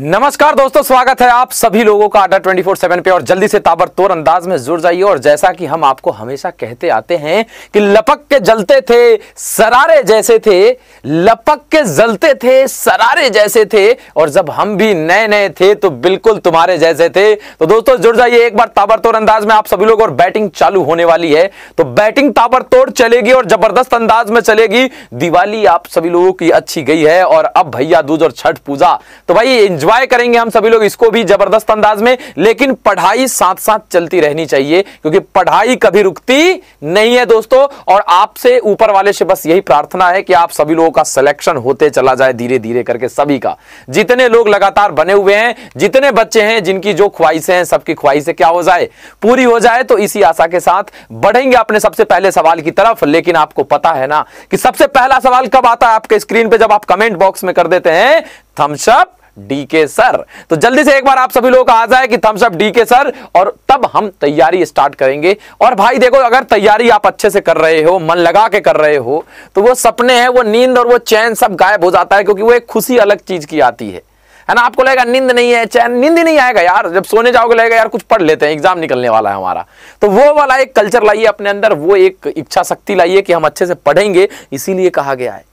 नमस्कार दोस्तों स्वागत है आप सभी लोगों का आडा 24/7 पे और जल्दी से ताबड़तोड़ अंदाज में जुड़ जाइए और जैसा कि हम आपको हमेशा कहते आते हैं कि लपक के जलते थे सरारे जैसे थे लपक के जलते थे सरारे जैसे थे और जब हम भी नए नए थे तो बिल्कुल तुम्हारे जैसे थे तो दोस्तों जुड़ जाइए एक बार ताबड़तोड़ अंदाज में आप सभी लोग और बैटिंग चालू होने वाली है तो बैटिंग ताबड़तोड़ चलेगी और जबरदस्त अंदाज में चलेगी दिवाली आप सभी लोगों की अच्छी गई है और अब भैया दूज और छठ पूजा तो भाई एंजॉय करेंगे हम सभी लोग इसको भी जबरदस्त अंदाज में लेकिन पढ़ाई साथ साथ चलती रहनी चाहिए क्योंकि पढ़ाई कभी रुकती नहीं है दोस्तों और आपसे ऊपर वाले से बस यही प्रार्थना है कि आप सभी लोगों का सिलेक्शन होते चला जाए धीरे धीरे करके सभी का जितने लोग लगातार बने हुए हैं जितने बच्चे हैं जिनकी जो ख्वाहिशें हैं सबकी ख्वाहिशें क्या हो जाए पूरी हो जाए तो इसी आशा के साथ बढ़ेंगे अपने सबसे पहले सवाल की तरफ लेकिन आपको पता है ना कि सबसे पहला सवाल कब आता है आपके स्क्रीन पे जब आप कमेंट बॉक्स में कर देते हैं थम्सअप डीके सर तो जल्दी से एक बार आप सभी लोग आ जाए कि थम्स अप डीके सर और तब हम तैयारी स्टार्ट करेंगे और भाई देखो अगर तैयारी आप अच्छे से कर रहे हो मन लगा के कर रहे हो तो वो सपने हैं वो नींद और वो चैन सब गायब हो जाता है क्योंकि वो एक खुशी अलग चीज की आती है है ना आपको लगेगा नींद नहीं है चैन नींद ही नहीं आएगा यार जब सोने जाओगे लगेगा यार कुछ पढ़ लेते हैं एग्जाम निकलने वाला है हमारा तो वो वाला एक कल्चर लाइए अपने अंदर वो एक इच्छा शक्ति लाइए कि हम अच्छे से पढ़ेंगे इसीलिए कहा गया है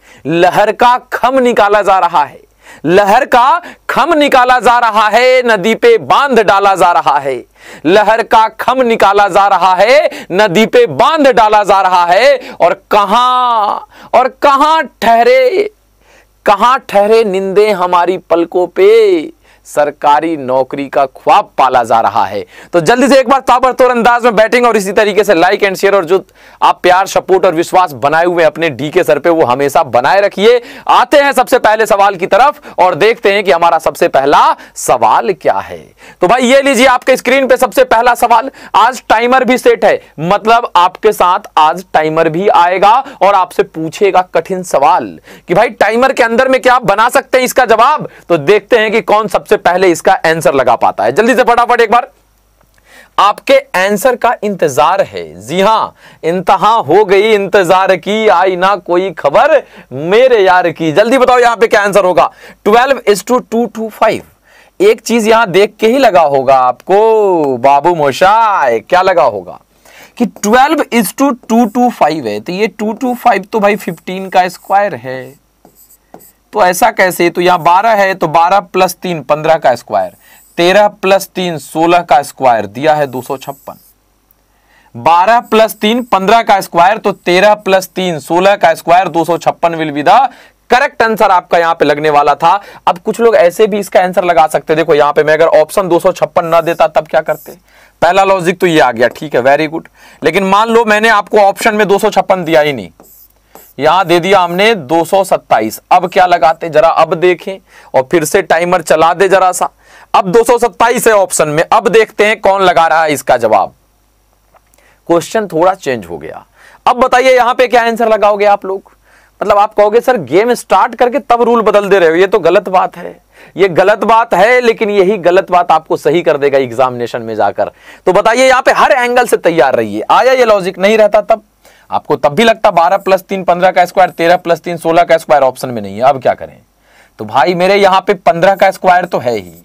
लहर का खम निकाला जा रहा है लहर का खम निकाला जा रहा है नदी पे बांध डाला जा रहा है लहर का खम निकाला जा रहा है नदी पे बांध डाला जा रहा है और कहा और कहां ठहरे कहां ठहरे निंदे हमारी पलकों पे सरकारी नौकरी का ख्वाब पाला जा रहा है तो जल्दी से एक बार ताबड़तोड़ अंदाज में बैटिंग और इसी तरीके से लाइक एंड शेयर और जो आप प्यार सपोर्ट और विश्वास बनाए हुए अपने डी के सर पे वो हमेशा बनाए रखिए आते हैं सबसे पहले सवाल की तरफ और देखते हैं कि हमारा सबसे पहला सवाल क्या है तो भाई ये लीजिए आपके स्क्रीन पर सबसे पहला सवाल आज टाइमर भी सेट है मतलब आपके साथ आज टाइमर भी आएगा और आपसे पूछेगा कठिन सवाल कि भाई टाइमर के अंदर में क्या आप बना सकते हैं इसका जवाब तो देखते हैं कि कौन सबसे सबसे पहले इसका आंसर लगा पाता है जल्दी से फटाफट एक बार आपके आंसर का इंतजार है जी हां इंतहा हो गई इंतजार की आई ना कोई खबर मेरे यार की जल्दी बताओ यहां पे क्या आंसर होगा twelve is to two two five एक चीज यहां देख के ही लगा होगा आपको बाबू मोशाय क्या लगा होगा कि twelve is to two two five है तो ये टू टू फाइव तो भाई फिफ्टीन का स्क्वायर है तो ऐसा कैसे तो यहां बारह है तो बारह प्लस तीन पंद्रह का स्क्वायर तेरह प्लस तीन सोलह का स्क्वायर दिया है दो सौ छप्पन बारह प्लस तीन पंद्रह का स्क्वायर तो तेरह प्लस तीन सोलह का स्क्वायर दो सौ छप्पन विल विदा करेक्ट आंसर आपका यहां पे लगने वाला था अब कुछ लोग ऐसे भी इसका आंसर लगा सकते देखो यहां पे मैं अगर ऑप्शन दो ना देता तब क्या करते पहला लॉजिक तो ये आ गया ठीक है वेरी गुड लेकिन मान लो मैंने आपको ऑप्शन में दो सौ छप्पन दिया ही नहीं यहां दे दिया हमने 227 अब क्या लगाते जरा अब देखें और फिर से टाइमर चला दे जरा सा अब 227 है ऑप्शन में अब देखते हैं कौन लगा रहा है इसका जवाब क्वेश्चन थोड़ा चेंज हो गया अब बताइए यहां पे क्या आंसर लगाओगे आप लोग मतलब आप कहोगे सर गेम स्टार्ट करके तब रूल बदल दे रहे हो ये तो गलत बात है ये गलत बात है लेकिन यही गलत बात आपको सही कर देगा एग्जामिनेशन में जाकर तो बताइए यहां पे हर एंगल से तैयार रहिए आया ये लॉजिक नहीं रहता तब आपको तब भी लगता बारह प्लस तीन पंद्रह का स्क्वायर तेरह प्लस तीन सोलह का स्क्वायर ऑप्शन में नहीं है अब क्या करें तो भाई मेरे यहाँ पे पंद्रह का स्क्वायर तो है ही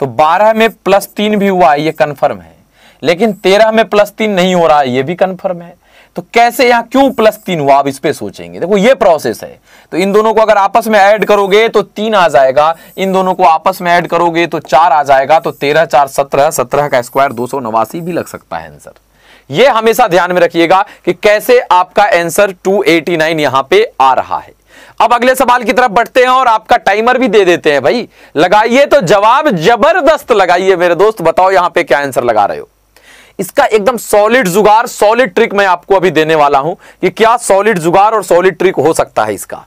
तो बारह में प्लस तीन भी हुआ ये कन्फर्म है लेकिन तेरह में प्लस तीन नहीं हो रहा है ये भी कन्फर्म है तो कैसे यहाँ क्यों प्लस तीन हुआ आप इस पर सोचेंगे देखो ये प्रोसेस है तो इन दोनों को अगर आपस में ऐड करोगे तो तीन आ जाएगा इन दोनों को आपस में ऐड करोगे तो चार आ जाएगा तो तेरह चार सत्रह सत्रह का स्क्वायर दो सौ नवासी भी लग सकता है आंसर ये हमेशा ध्यान में रखिएगा कि कैसे आपका आंसर 289 यहां पर आ रहा है अब अगले सवाल की तरफ बढ़ते हैं और आपका टाइमर भी दे देते हैं भाई लगाइए तो जवाब जबरदस्त लगाइए मेरे दोस्त बताओ यहां पे क्या आंसर लगा रहे हो इसका एकदम सॉलिड जुगार सॉलिड ट्रिक मैं आपको अभी देने वाला हूं कि क्या सॉलिड जुगार और सॉलिड ट्रिक हो सकता है इसका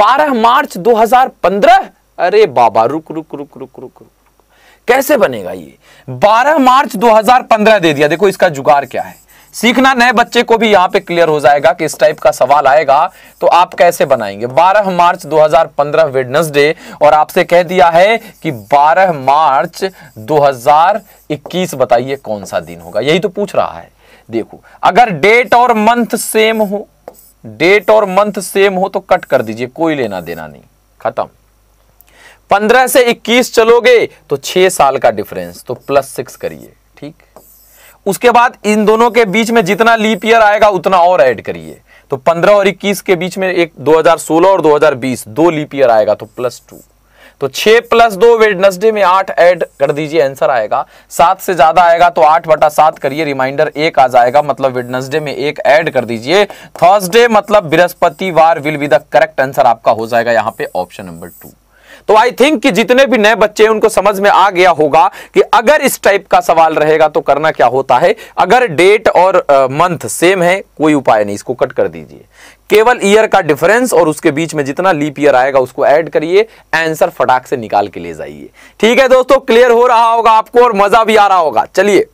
12 मार्च 2015 अरे बाबा रुक रुक रुक रुक रुक रुक कैसे बनेगा ये 12 मार्च 2015 दे दिया देखो इसका जुगाड़ क्या है सीखना नए बच्चे को भी यहां पे क्लियर हो जाएगा कि इस टाइप का सवाल आएगा तो आप कैसे बनाएंगे 12 मार्च 2015 वेडनसडे और आपसे कह दिया है कि 12 मार्च 2021 बताइए कौन सा दिन होगा यही तो पूछ रहा है देखो अगर डेट और मंथ सेम हो डेट और मंथ सेम हो तो कट कर दीजिए कोई लेना देना नहीं खत्म पंद्रह से इक्कीस चलोगे तो छह साल का डिफरेंस तो प्लस सिक्स करिए ठीक उसके बाद इन दोनों के बीच में जितना लीप ईयर आएगा उतना और ऐड करिए तो 15 और 21 के बीच में एक 2016 और 2020 दो लीप ईयर आएगा तो प्लस टू तो छह प्लस दो वेडनसडे में आठ ऐड कर दीजिए आंसर आएगा सात से ज्यादा आएगा तो आठ बटा सात करिए रिमाइंडर एक आ जाएगा मतलब वेडनसडे में एक ऐड कर दीजिए थर्सडे मतलब बृहस्पतिवार will be the correct answer आपका हो जाएगा यहां पे ऑप्शन नंबर टू तो आई थिंक कि जितने भी नए बच्चे हैं उनको समझ में आ गया होगा कि अगर इस टाइप का सवाल रहेगा तो करना क्या होता है अगर डेट और मंथ सेम है कोई उपाय नहीं इसको कट कर दीजिए केवल ईयर का डिफरेंस और उसके बीच में जितना लीप ईयर आएगा उसको ऐड करिए आंसर फटाक से निकाल के ले जाइए ठीक है दोस्तों क्लियर हो रहा होगा आपको और मजा भी आ रहा होगा चलिए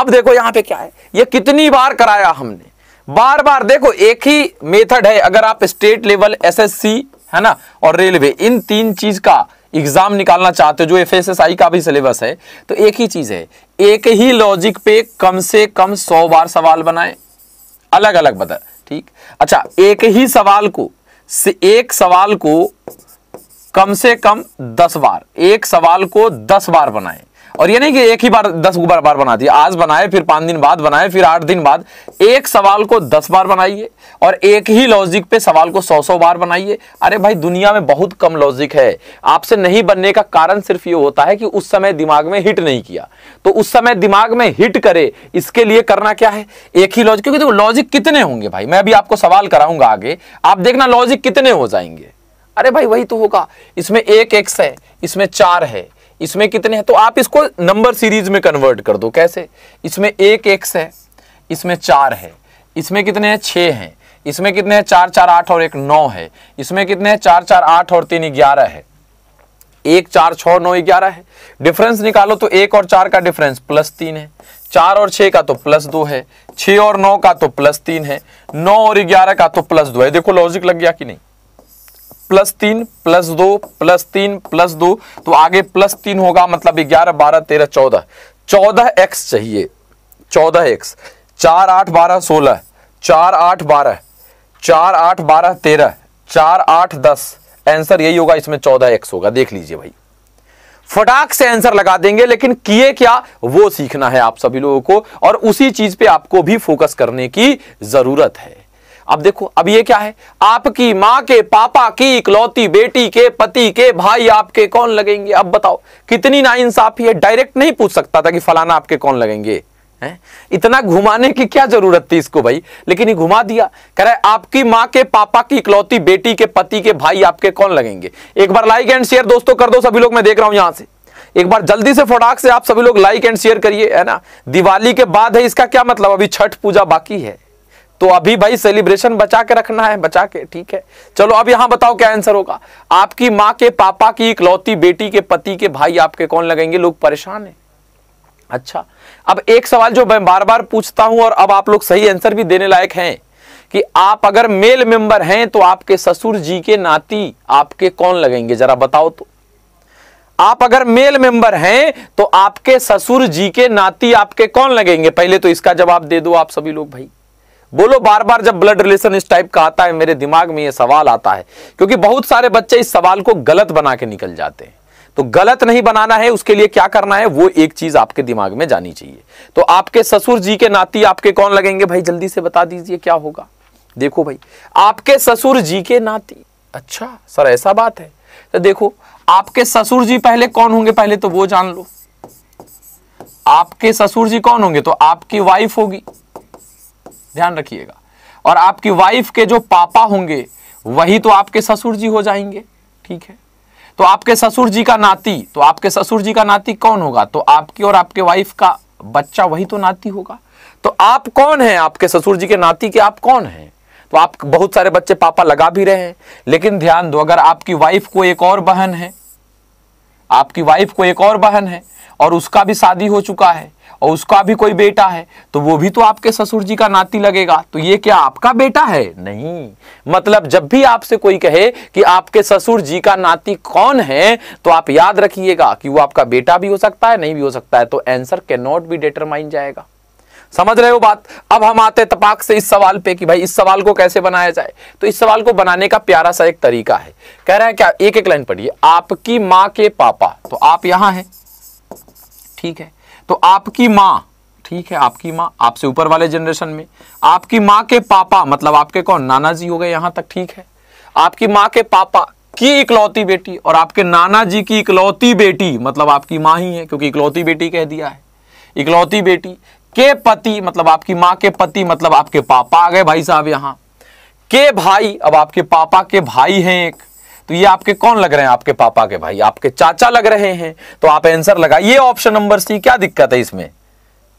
अब देखो यहां पे क्या है ये कितनी बार कराया हमने बार बार देखो एक ही मेथड है अगर आप स्टेट लेवल एसएससी है ना और रेलवे इन तीन चीज का एग्जाम निकालना चाहते हो जो एफएसएसआई का भी सिलेबस है तो एक ही चीज है एक ही लॉजिक पे कम से कम सौ बार सवाल बनाए अलग अलग बदल ठीक अच्छा एक ही सवाल को से एक सवाल को कम से कम दस बार एक सवाल को दस बार बनाए और ये नहीं कि एक ही बार दस बार बार बना दिया आज बनाए फिर पाँच दिन बाद बनाए फिर आठ दिन बाद एक सवाल को दस बार बनाइए और एक ही लॉजिक पे सवाल को सौ सौ बार बनाइए अरे भाई दुनिया में बहुत कम लॉजिक है आपसे नहीं बनने का कारण सिर्फ ये होता है कि उस समय दिमाग में हिट नहीं किया तो उस समय दिमाग में हिट करे इसके लिए करना क्या है एक ही लॉजिक क्योंकि देखो लॉजिक कितने होंगे भाई मैं अभी आपको सवाल कराऊंगा आगे आप देखना लॉजिक कितने हो जाएंगे अरे भाई वही तो होगा इसमें एक एक्स है इसमें चार है इसमें कितने हैं तो आप इसको नंबर सीरीज में कन्वर्ट कर दो कैसे इसमें एक एक्स है इसमें चार है इसमें कितने हैं छः हैं इसमें कितने हैं चार चार आठ और एक नौ है इसमें कितने हैं चार चार आठ और तीन ग्यारह है एक चार छः नौ ग्यारह है डिफरेंस निकालो तो एक और चार का डिफरेंस प्लस तीन है चार और छः का तो प्लस दो है छः और नौ का तो प्लस तीन है नौ और ग्यारह का तो प्लस दो है देखो लॉजिक लग गया कि नहीं प्लस तीन प्लस दो प्लस तीन प्लस दो तो आगे प्लस तीन होगा मतलब ग्यारह बारह तेरह चौदह चौदह एक्स चाहिए चौदह एक्स चार आठ बारह सोलह चार आठ बारह चार आठ बारह तेरह चार आठ दस आंसर यही होगा इसमें चौदह एक्स होगा देख लीजिए भाई फटाक से आंसर लगा देंगे लेकिन किए क्या वो सीखना है आप सभी लोगों को और उसी चीज पे आपको भी फोकस करने की जरूरत है अब देखो अब ये क्या है आपकी माँ के पापा की इकलौती बेटी के पति के भाई आपके कौन लगेंगे अब बताओ कितनी नाइंसाफी है डायरेक्ट नहीं पूछ सकता था कि फलाना आपके कौन लगेंगे है? इतना घुमाने की क्या जरूरत थी इसको भाई लेकिन ये घुमा दिया कह रहा है आपकी माँ के पापा की इकलौती बेटी के पति के भाई आपके कौन लगेंगे एक बार लाइक एंड शेयर दोस्तों कर दो सभी लोग मैं देख रहा हूं यहां से एक बार जल्दी से फोटाक से आप सभी लोग लाइक एंड शेयर करिए है ना दिवाली के बाद है इसका क्या मतलब अभी छठ पूजा बाकी है तो अभी भाई सेलिब्रेशन बचा के रखना है बचा के ठीक है चलो अब यहां बताओ क्या आंसर होगा आपकी माँ के पापा की इकलौती बेटी के पति के भाई आपके कौन लगेंगे लोग परेशान है अच्छा अब एक सवाल जो मैं बार बार पूछता हूं और अब आप लोग सही आंसर भी देने लायक हैं कि आप अगर मेल मेंबर हैं तो आपके ससुर जी के नाती आपके कौन लगेंगे जरा बताओ तो आप अगर मेल मेंबर हैं तो आपके ससुर जी के नाती आपके कौन लगेंगे पहले तो इसका जवाब दे दो आप सभी लोग भाई बोलो बार बार जब ब्लड रिलेशन इस टाइप का आता है मेरे दिमाग में ये सवाल आता है क्योंकि बहुत सारे बच्चे इस सवाल को गलत बना के निकल जाते हैं तो गलत नहीं बनाना है उसके लिए क्या करना है वो एक चीज आपके दिमाग में जानी चाहिए तो आपके ससुर जी के नाती आपके कौन लगेंगे भाई जल्दी से बता दीजिए क्या होगा देखो भाई आपके ससुर जी के नाती अच्छा सर ऐसा बात है तो देखो आपके ससुर जी पहले कौन होंगे पहले तो वो जान लो आपके ससुर जी कौन होंगे तो आपकी वाइफ होगी ध्यान रखिएगा और आपकी वाइफ के जो पापा होंगे वही तो आपके ससुर जी हो जाएंगे ठीक है तो आपके ससुर जी का नाती तो आपके ससुर जी का नाती कौन होगा तो आपकी और आपके वाइफ का बच्चा वही तो नाती होगा तो आप कौन हैं आपके ससुर जी के नाती के आप कौन हैं तो आप बहुत सारे बच्चे पापा लगा भी रहे हैं लेकिन ध्यान दो अगर आपकी वाइफ को एक और बहन है आपकी वाइफ को एक और बहन है और उसका भी शादी हो चुका है और उसका भी कोई बेटा है तो वो भी तो आपके ससुर जी का नाती लगेगा तो ये क्या आपका बेटा है नहीं मतलब जब भी आपसे कोई कहे कि आपके ससुर जी का नाती कौन है तो आप याद रखिएगा कि वो आपका बेटा भी हो सकता है नहीं भी हो सकता है तो आंसर कैन नॉट भी डिटरमाइन जाएगा समझ रहे हो बात अब हम आते तपाक से इस सवाल पे कि भाई इस सवाल को कैसे बनाया जाए तो इस सवाल को बनाने का प्यारा सा एक तरीका है कह रहे हैं क्या एक एक लाइन पढ़िए आपकी माँ के पापा तो आप यहां हैं ठीक है तो आपकी माँ ठीक है आपकी माँ आपसे ऊपर वाले जनरेशन में आपकी माँ के पापा मतलब आपके कौन नाना जी हो गए यहाँ तक ठीक है आपकी माँ के पापा की इकलौती बेटी और आपके नाना जी की इकलौती बेटी मतलब आपकी माँ ही है क्योंकि इकलौती बेटी कह दिया है इकलौती बेटी के पति मतलब आपकी माँ के पति मतलब आपके पापा आ गए भाई साहब यहाँ के भाई अब आपके पापा के भाई हैं एक तो ये आपके कौन लग रहे हैं आपके पापा के भाई आपके चाचा लग रहे हैं तो आप आंसर लगाइए ऑप्शन नंबर सी क्या दिक्कत है इसमें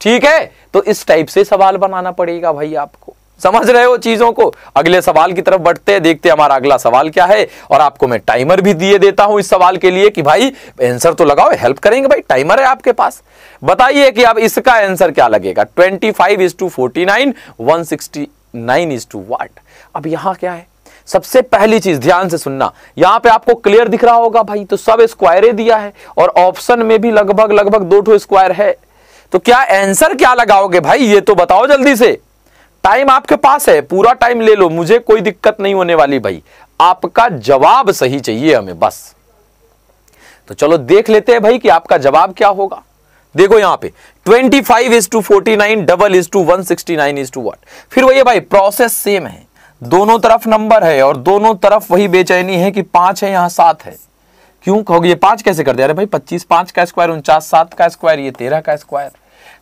ठीक है तो इस टाइप से सवाल बनाना पड़ेगा भाई आपको समझ रहे हो चीजों को अगले सवाल की तरफ बढ़ते हैं देखते हैं हमारा अगला सवाल क्या है और आपको मैं टाइमर भी दिए देता हूं इस सवाल के लिए कि भाई आंसर तो लगाओ हेल्प करेंगे भाई टाइमर है आपके पास बताइए कि अब इसका आंसर क्या लगेगा twenty five is to forty nine one sixty nine is to what अब यहां क्या है सबसे पहली चीज ध्यान से सुनना यहां पे आपको क्लियर दिख रहा होगा भाई तो सब स्क्वायरे दिया है और ऑप्शन में भी लगभग लगभग दो स्क्वायर है तो क्या आंसर क्या लगाओगे भाई ये तो बताओ जल्दी से टाइम आपके पास है पूरा टाइम ले लो मुझे कोई दिक्कत नहीं होने वाली भाई आपका जवाब सही चाहिए हमें बस तो चलो देख लेते हैं भाई कि आपका जवाब क्या होगा देखो यहां पे 25 five is to forty nine double is to one sixty nine is to one फिर वही भाई प्रोसेस सेम है दोनों तरफ नंबर है और दोनों तरफ वही बेचैनी है कि पांच है यहां सात है क्यों कहोगे ये पांच कैसे कर दिया अरे भाई पच्चीस पांच का स्क्वायर उनचास सात का स्क्वायर ये तेरह का स्क्वायर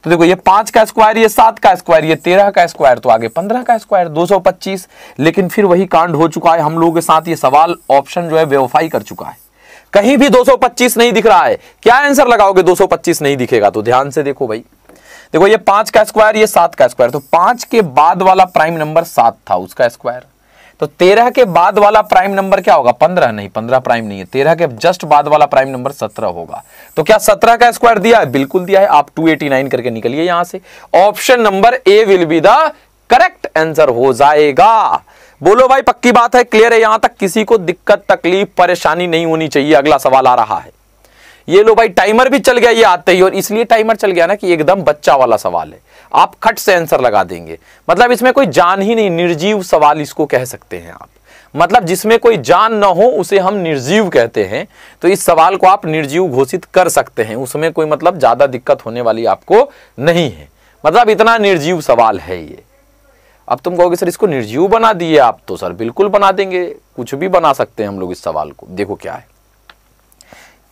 तो देखो ये पांच का स्क्वायर ये सात का स्क्वायर ये तेरह का स्क्वायर तो आगे पंद्रह का स्क्वायर दो सौ पच्चीस लेकिन फिर वही कांड हो चुका है हम लोगों के साथ ये सवाल ऑप्शन जो है व्यवफाई कर चुका है कहीं भी दो सौ पच्चीस नहीं दिख रहा है क्या आंसर लगाओगे दो सौ पच्चीस नहीं दिखेगा तो ध्यान से देखो भाई देखो ये पांच का स्क्वायर ये सात का स्क्वायर तो पांच के बाद वाला प्राइम नंबर सात था उसका स्क्वायर तो तेरह के बाद वाला प्राइम नंबर क्या होगा पंद्रह नहीं पंद्रह प्राइम नहीं है तेरह के जस्ट बाद वाला प्राइम नंबर सत्रह होगा तो क्या सत्रह का स्क्वायर दिया है बिल्कुल दिया है आप टू एटी नाइन करके निकलिए यहां से option number A will be the correct answer हो जाएगा बोलो भाई पक्की बात है क्लियर है यहां तक किसी को दिक्कत तकलीफ परेशानी नहीं होनी चाहिए अगला सवाल आ रहा है ये लो भाई टाइमर भी चल गया ये आते ही और इसलिए टाइमर चल गया ना कि एकदम बच्चा वाला सवाल है आप खट से आंसर लगा देंगे मतलब इसमें कोई जान ही नहीं निर्जीव सवाल इसको कह सकते हैं आप मतलब जिसमें कोई जान ना हो उसे हम निर्जीव कहते हैं तो इस सवाल को आप निर्जीव घोषित कर सकते हैं उसमें कोई मतलब ज़्यादा दिक्कत होने वाली आपको नहीं है मतलब इतना निर्जीव सवाल है ये अब तुम कहोगे सर इसको निर्जीव बना दिए आप तो सर बिल्कुल बना देंगे कुछ भी बना सकते हैं हम लोग इस सवाल को देखो क्या है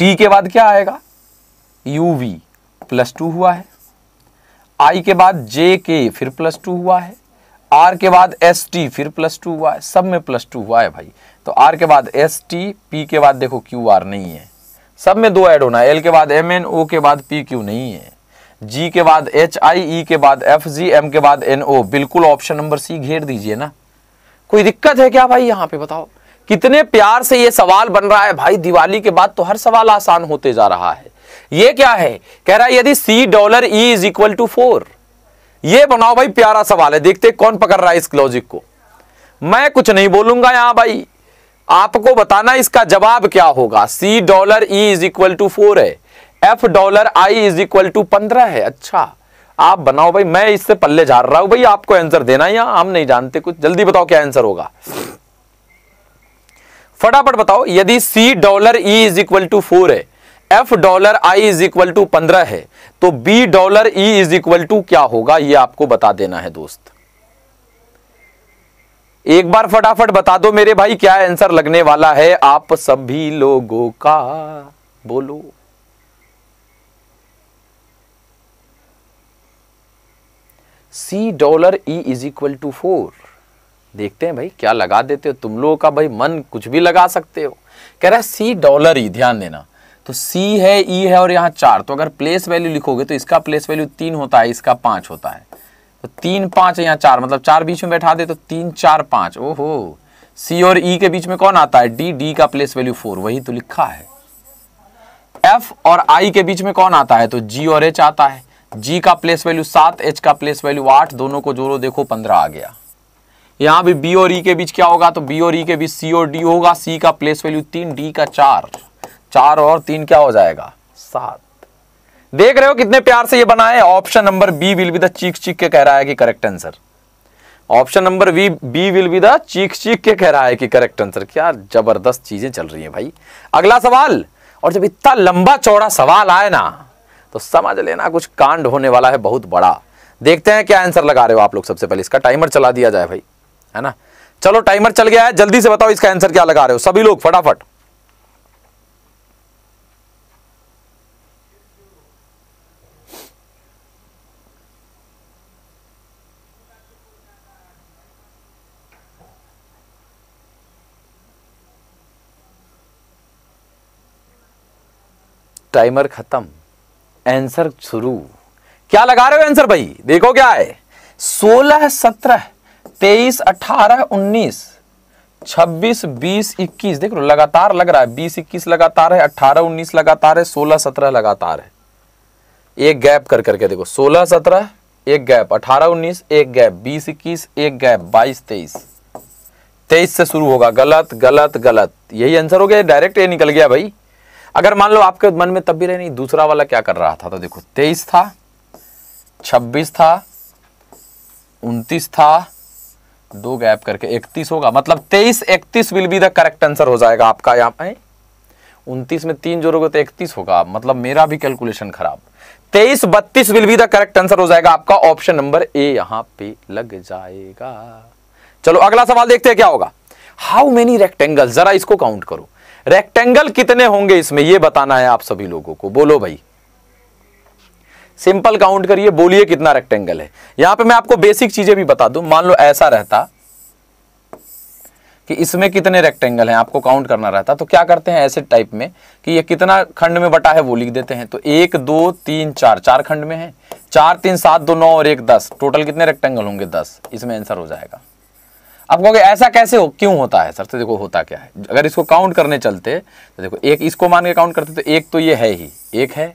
टी के बाद क्या आएगा यू वी प्लस टू हुआ है आई के बाद जे के फिर प्लस टू हुआ है आर के बाद एस टी फिर प्लस टू हुआ है सब में प्लस टू हुआ है भाई तो आर के बाद एस टी पी के बाद देखो क्यू आर नहीं है सब में दो ऐड होना है एल के बाद एम एन ओ के बाद पी क्यू नहीं है जी के बाद एच आई ई के बाद एफ जी एम के बाद एन ओ बिल्कुल ऑप्शन नंबर सी घेर दीजिए ना कोई दिक्कत है क्या भाई यहाँ पे बताओ कितने प्यार से ये सवाल बन रहा है भाई दिवाली के बाद तो हर सवाल आसान होते जा रहा है ये क्या है कह रहा है यदि C dollar E is equal to four ये बनाओ भाई प्यारा सवाल है देखते कौन पकड़ रहा है इस लॉजिक को मैं कुछ नहीं बोलूंगा यहां भाई आपको बताना इसका जवाब क्या होगा C dollar E is equal to four है F dollar I is equal to पंद्रह है अच्छा आप बनाओ भाई मैं इससे पल्ले झाड़ रहा हूं भाई आपको आंसर देना या हम नहीं जानते कुछ जल्दी बताओ क्या आंसर होगा फटाफट बताओ यदि C dollar E is equal to four है F dollar I is equal to पंद्रह है तो B dollar E is equal to क्या होगा ये आपको बता देना है दोस्त एक बार फटाफट बता दो मेरे भाई क्या आंसर लगने वाला है आप सभी लोगों का बोलो C dollar E is equal to four देखते हैं भाई क्या लगा देते हो तुम लोगों का भाई मन कुछ भी लगा सकते हो कह रहा है सी डॉलर ई ध्यान देना तो सी है ई e है और यहाँ चार तो अगर प्लेस वैल्यू लिखोगे तो इसका प्लेस वैल्यू तीन होता है इसका पाँच होता है तो तीन पाँच यहाँ चार मतलब चार बीच में बैठा दे तो तीन चार पाँच ओहो सी और ई e के बीच में कौन आता है डी डी का प्लेस वैल्यू फोर वही तो लिखा है एफ और आई के बीच में कौन आता है तो जी और एच आता है जी का प्लेस वैल्यू सात एच का प्लेस वैल्यू आठ दोनों को जोड़ो देखो पंद्रह आ गया यहां भी बी और ई e के बीच क्या होगा तो बी और ई e के बीच सी और डी होगा सी का प्लेस वैल्यू तीन डी का चार चार और तीन क्या हो जाएगा सात देख रहे हो कितने प्यार से ये बना है option number B will be the चीख चीख के कह रहा है कि correct answer option number B B will be the चीख चीख के कह रहा है कि करेक्ट आंसर क्या जबरदस्त चीजें चल रही हैं भाई अगला सवाल और जब इतना लंबा चौड़ा सवाल आए ना तो समझ लेना कुछ कांड होने वाला है बहुत बड़ा देखते हैं क्या आंसर लगा रहे हो आप लोग सबसे पहले इसका टाइमर चला दिया जाए भाई है ना चलो टाइमर चल गया है जल्दी से बताओ इसका आंसर क्या लगा रहे हो सभी लोग फटाफट टाइमर खत्म आंसर शुरू क्या लगा रहे हो आंसर भाई देखो क्या है सोलह सत्रह तेईस अठारह उन्नीस छब्बीस बीस इक्कीस देख लो लगातार लग रहा है बीस इक्कीस लगातार है अट्ठारह उन्नीस लगातार है सोलह सत्रह लगातार है एक गैप कर करके देखो सोलह सत्रह एक गैप अठारह उन्नीस एक गैप बीस इक्कीस एक गैप बाईस तेईस तेईस से शुरू होगा गलत गलत गलत यही आंसर हो गया डायरेक्ट ये निकल गया भाई अगर मान लो आपके मन में तब भी रहे नहीं दूसरा वाला क्या कर रहा था तो देखो तेईस था छब्बीस था उनतीस था दो गैप करके इकतीस होगा मतलब तेईस इकतीस will be the correct answer हो जाएगा आपका यहाँ पे उनतीस में तीन जोड़ोगे तो इकतीस होगा मतलब मेरा भी कैलकुलेशन खराब तेईस बत्तीस will be the correct answer हो जाएगा आपका ऑप्शन नंबर ए यहां पे लग जाएगा चलो अगला सवाल देखते हैं क्या होगा हाउ मेनी रेक्टेंगल जरा इसको काउंट करो रेक्टेंगल कितने होंगे इसमें यह बताना है आप सभी लोगों को बोलो भाई सिंपल काउंट करिए बोलिए कितना रेक्टेंगल है यहां पे मैं आपको बेसिक चीजें भी बता दू मान लो ऐसा रहता कि इसमें कितने रेक्टेंगल हैं आपको काउंट करना रहता तो क्या करते हैं ऐसे टाइप में कि ये कितना खंड में बटा है वो लिख देते हैं तो एक दो तीन चार चार खंड में है चार तीन सात दो नौ और एक दस टोटल कितने रेक्टेंगल होंगे दस इसमें आंसर हो जाएगा आप कहोगे ऐसा कैसे हो क्यों होता है सर तो देखो होता क्या है अगर इसको काउंट करने चलते तो देखो एक इसको मान के काउंट करते तो एक तो ये है ही एक है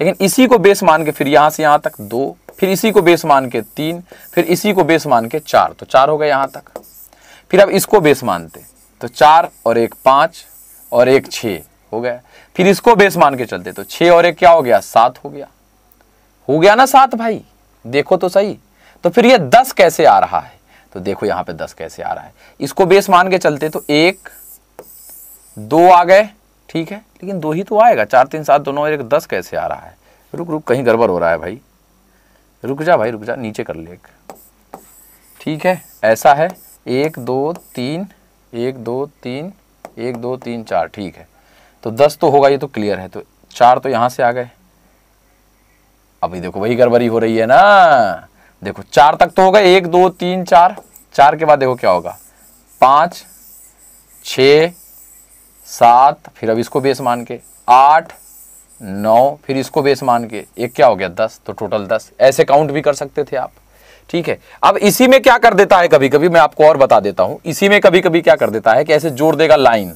लेकिन इसी को बेस मान के फिर यहां से यहां तक दो फिर इसी को बेस मान के तीन फिर इसी को बेस मान के चार तो चार हो गए यहां तक फिर अब इसको बेस मानते तो चार और एक पांच और एक छ हो गया फिर इसको बेस मान के चलते तो छः और एक क्या हो गया सात हो गया हो गया ना सात भाई देखो तो सही तो फिर ये दस कैसे आ रहा है तो देखो यहां पे दस कैसे आ रहा है इसको बेस मान के चलते तो एक दो आ गए ठीक है लेकिन दो ही तो आएगा चार तीन सात दोनों एक दस कैसे आ रहा है रुक रुक कहीं गड़बड़ हो रहा है भाई रुक जा भाई रुक जा नीचे कर ले ठीक है ऐसा है एक दो तीन एक दो तीन एक दो तीन चार ठीक है तो दस तो होगा ये तो क्लियर है तो चार तो यहाँ से आ गए अभी देखो वही गड़बड़ी हो रही है ना देखो चार तक तो होगा एक दो तीन चार चार के बाद देखो क्या होगा पाँच छः सात फिर अब इसको बेस मान के आठ नौ फिर इसको बेस मान के एक क्या हो गया दस तो टोटल दस ऐसे काउंट भी कर सकते थे आप ठीक है अब इसी में क्या कर देता है कभी कभी मैं आपको और बता देता हूं इसी में कभी कभी क्या कर देता है कि ऐसे जोड़ देगा लाइन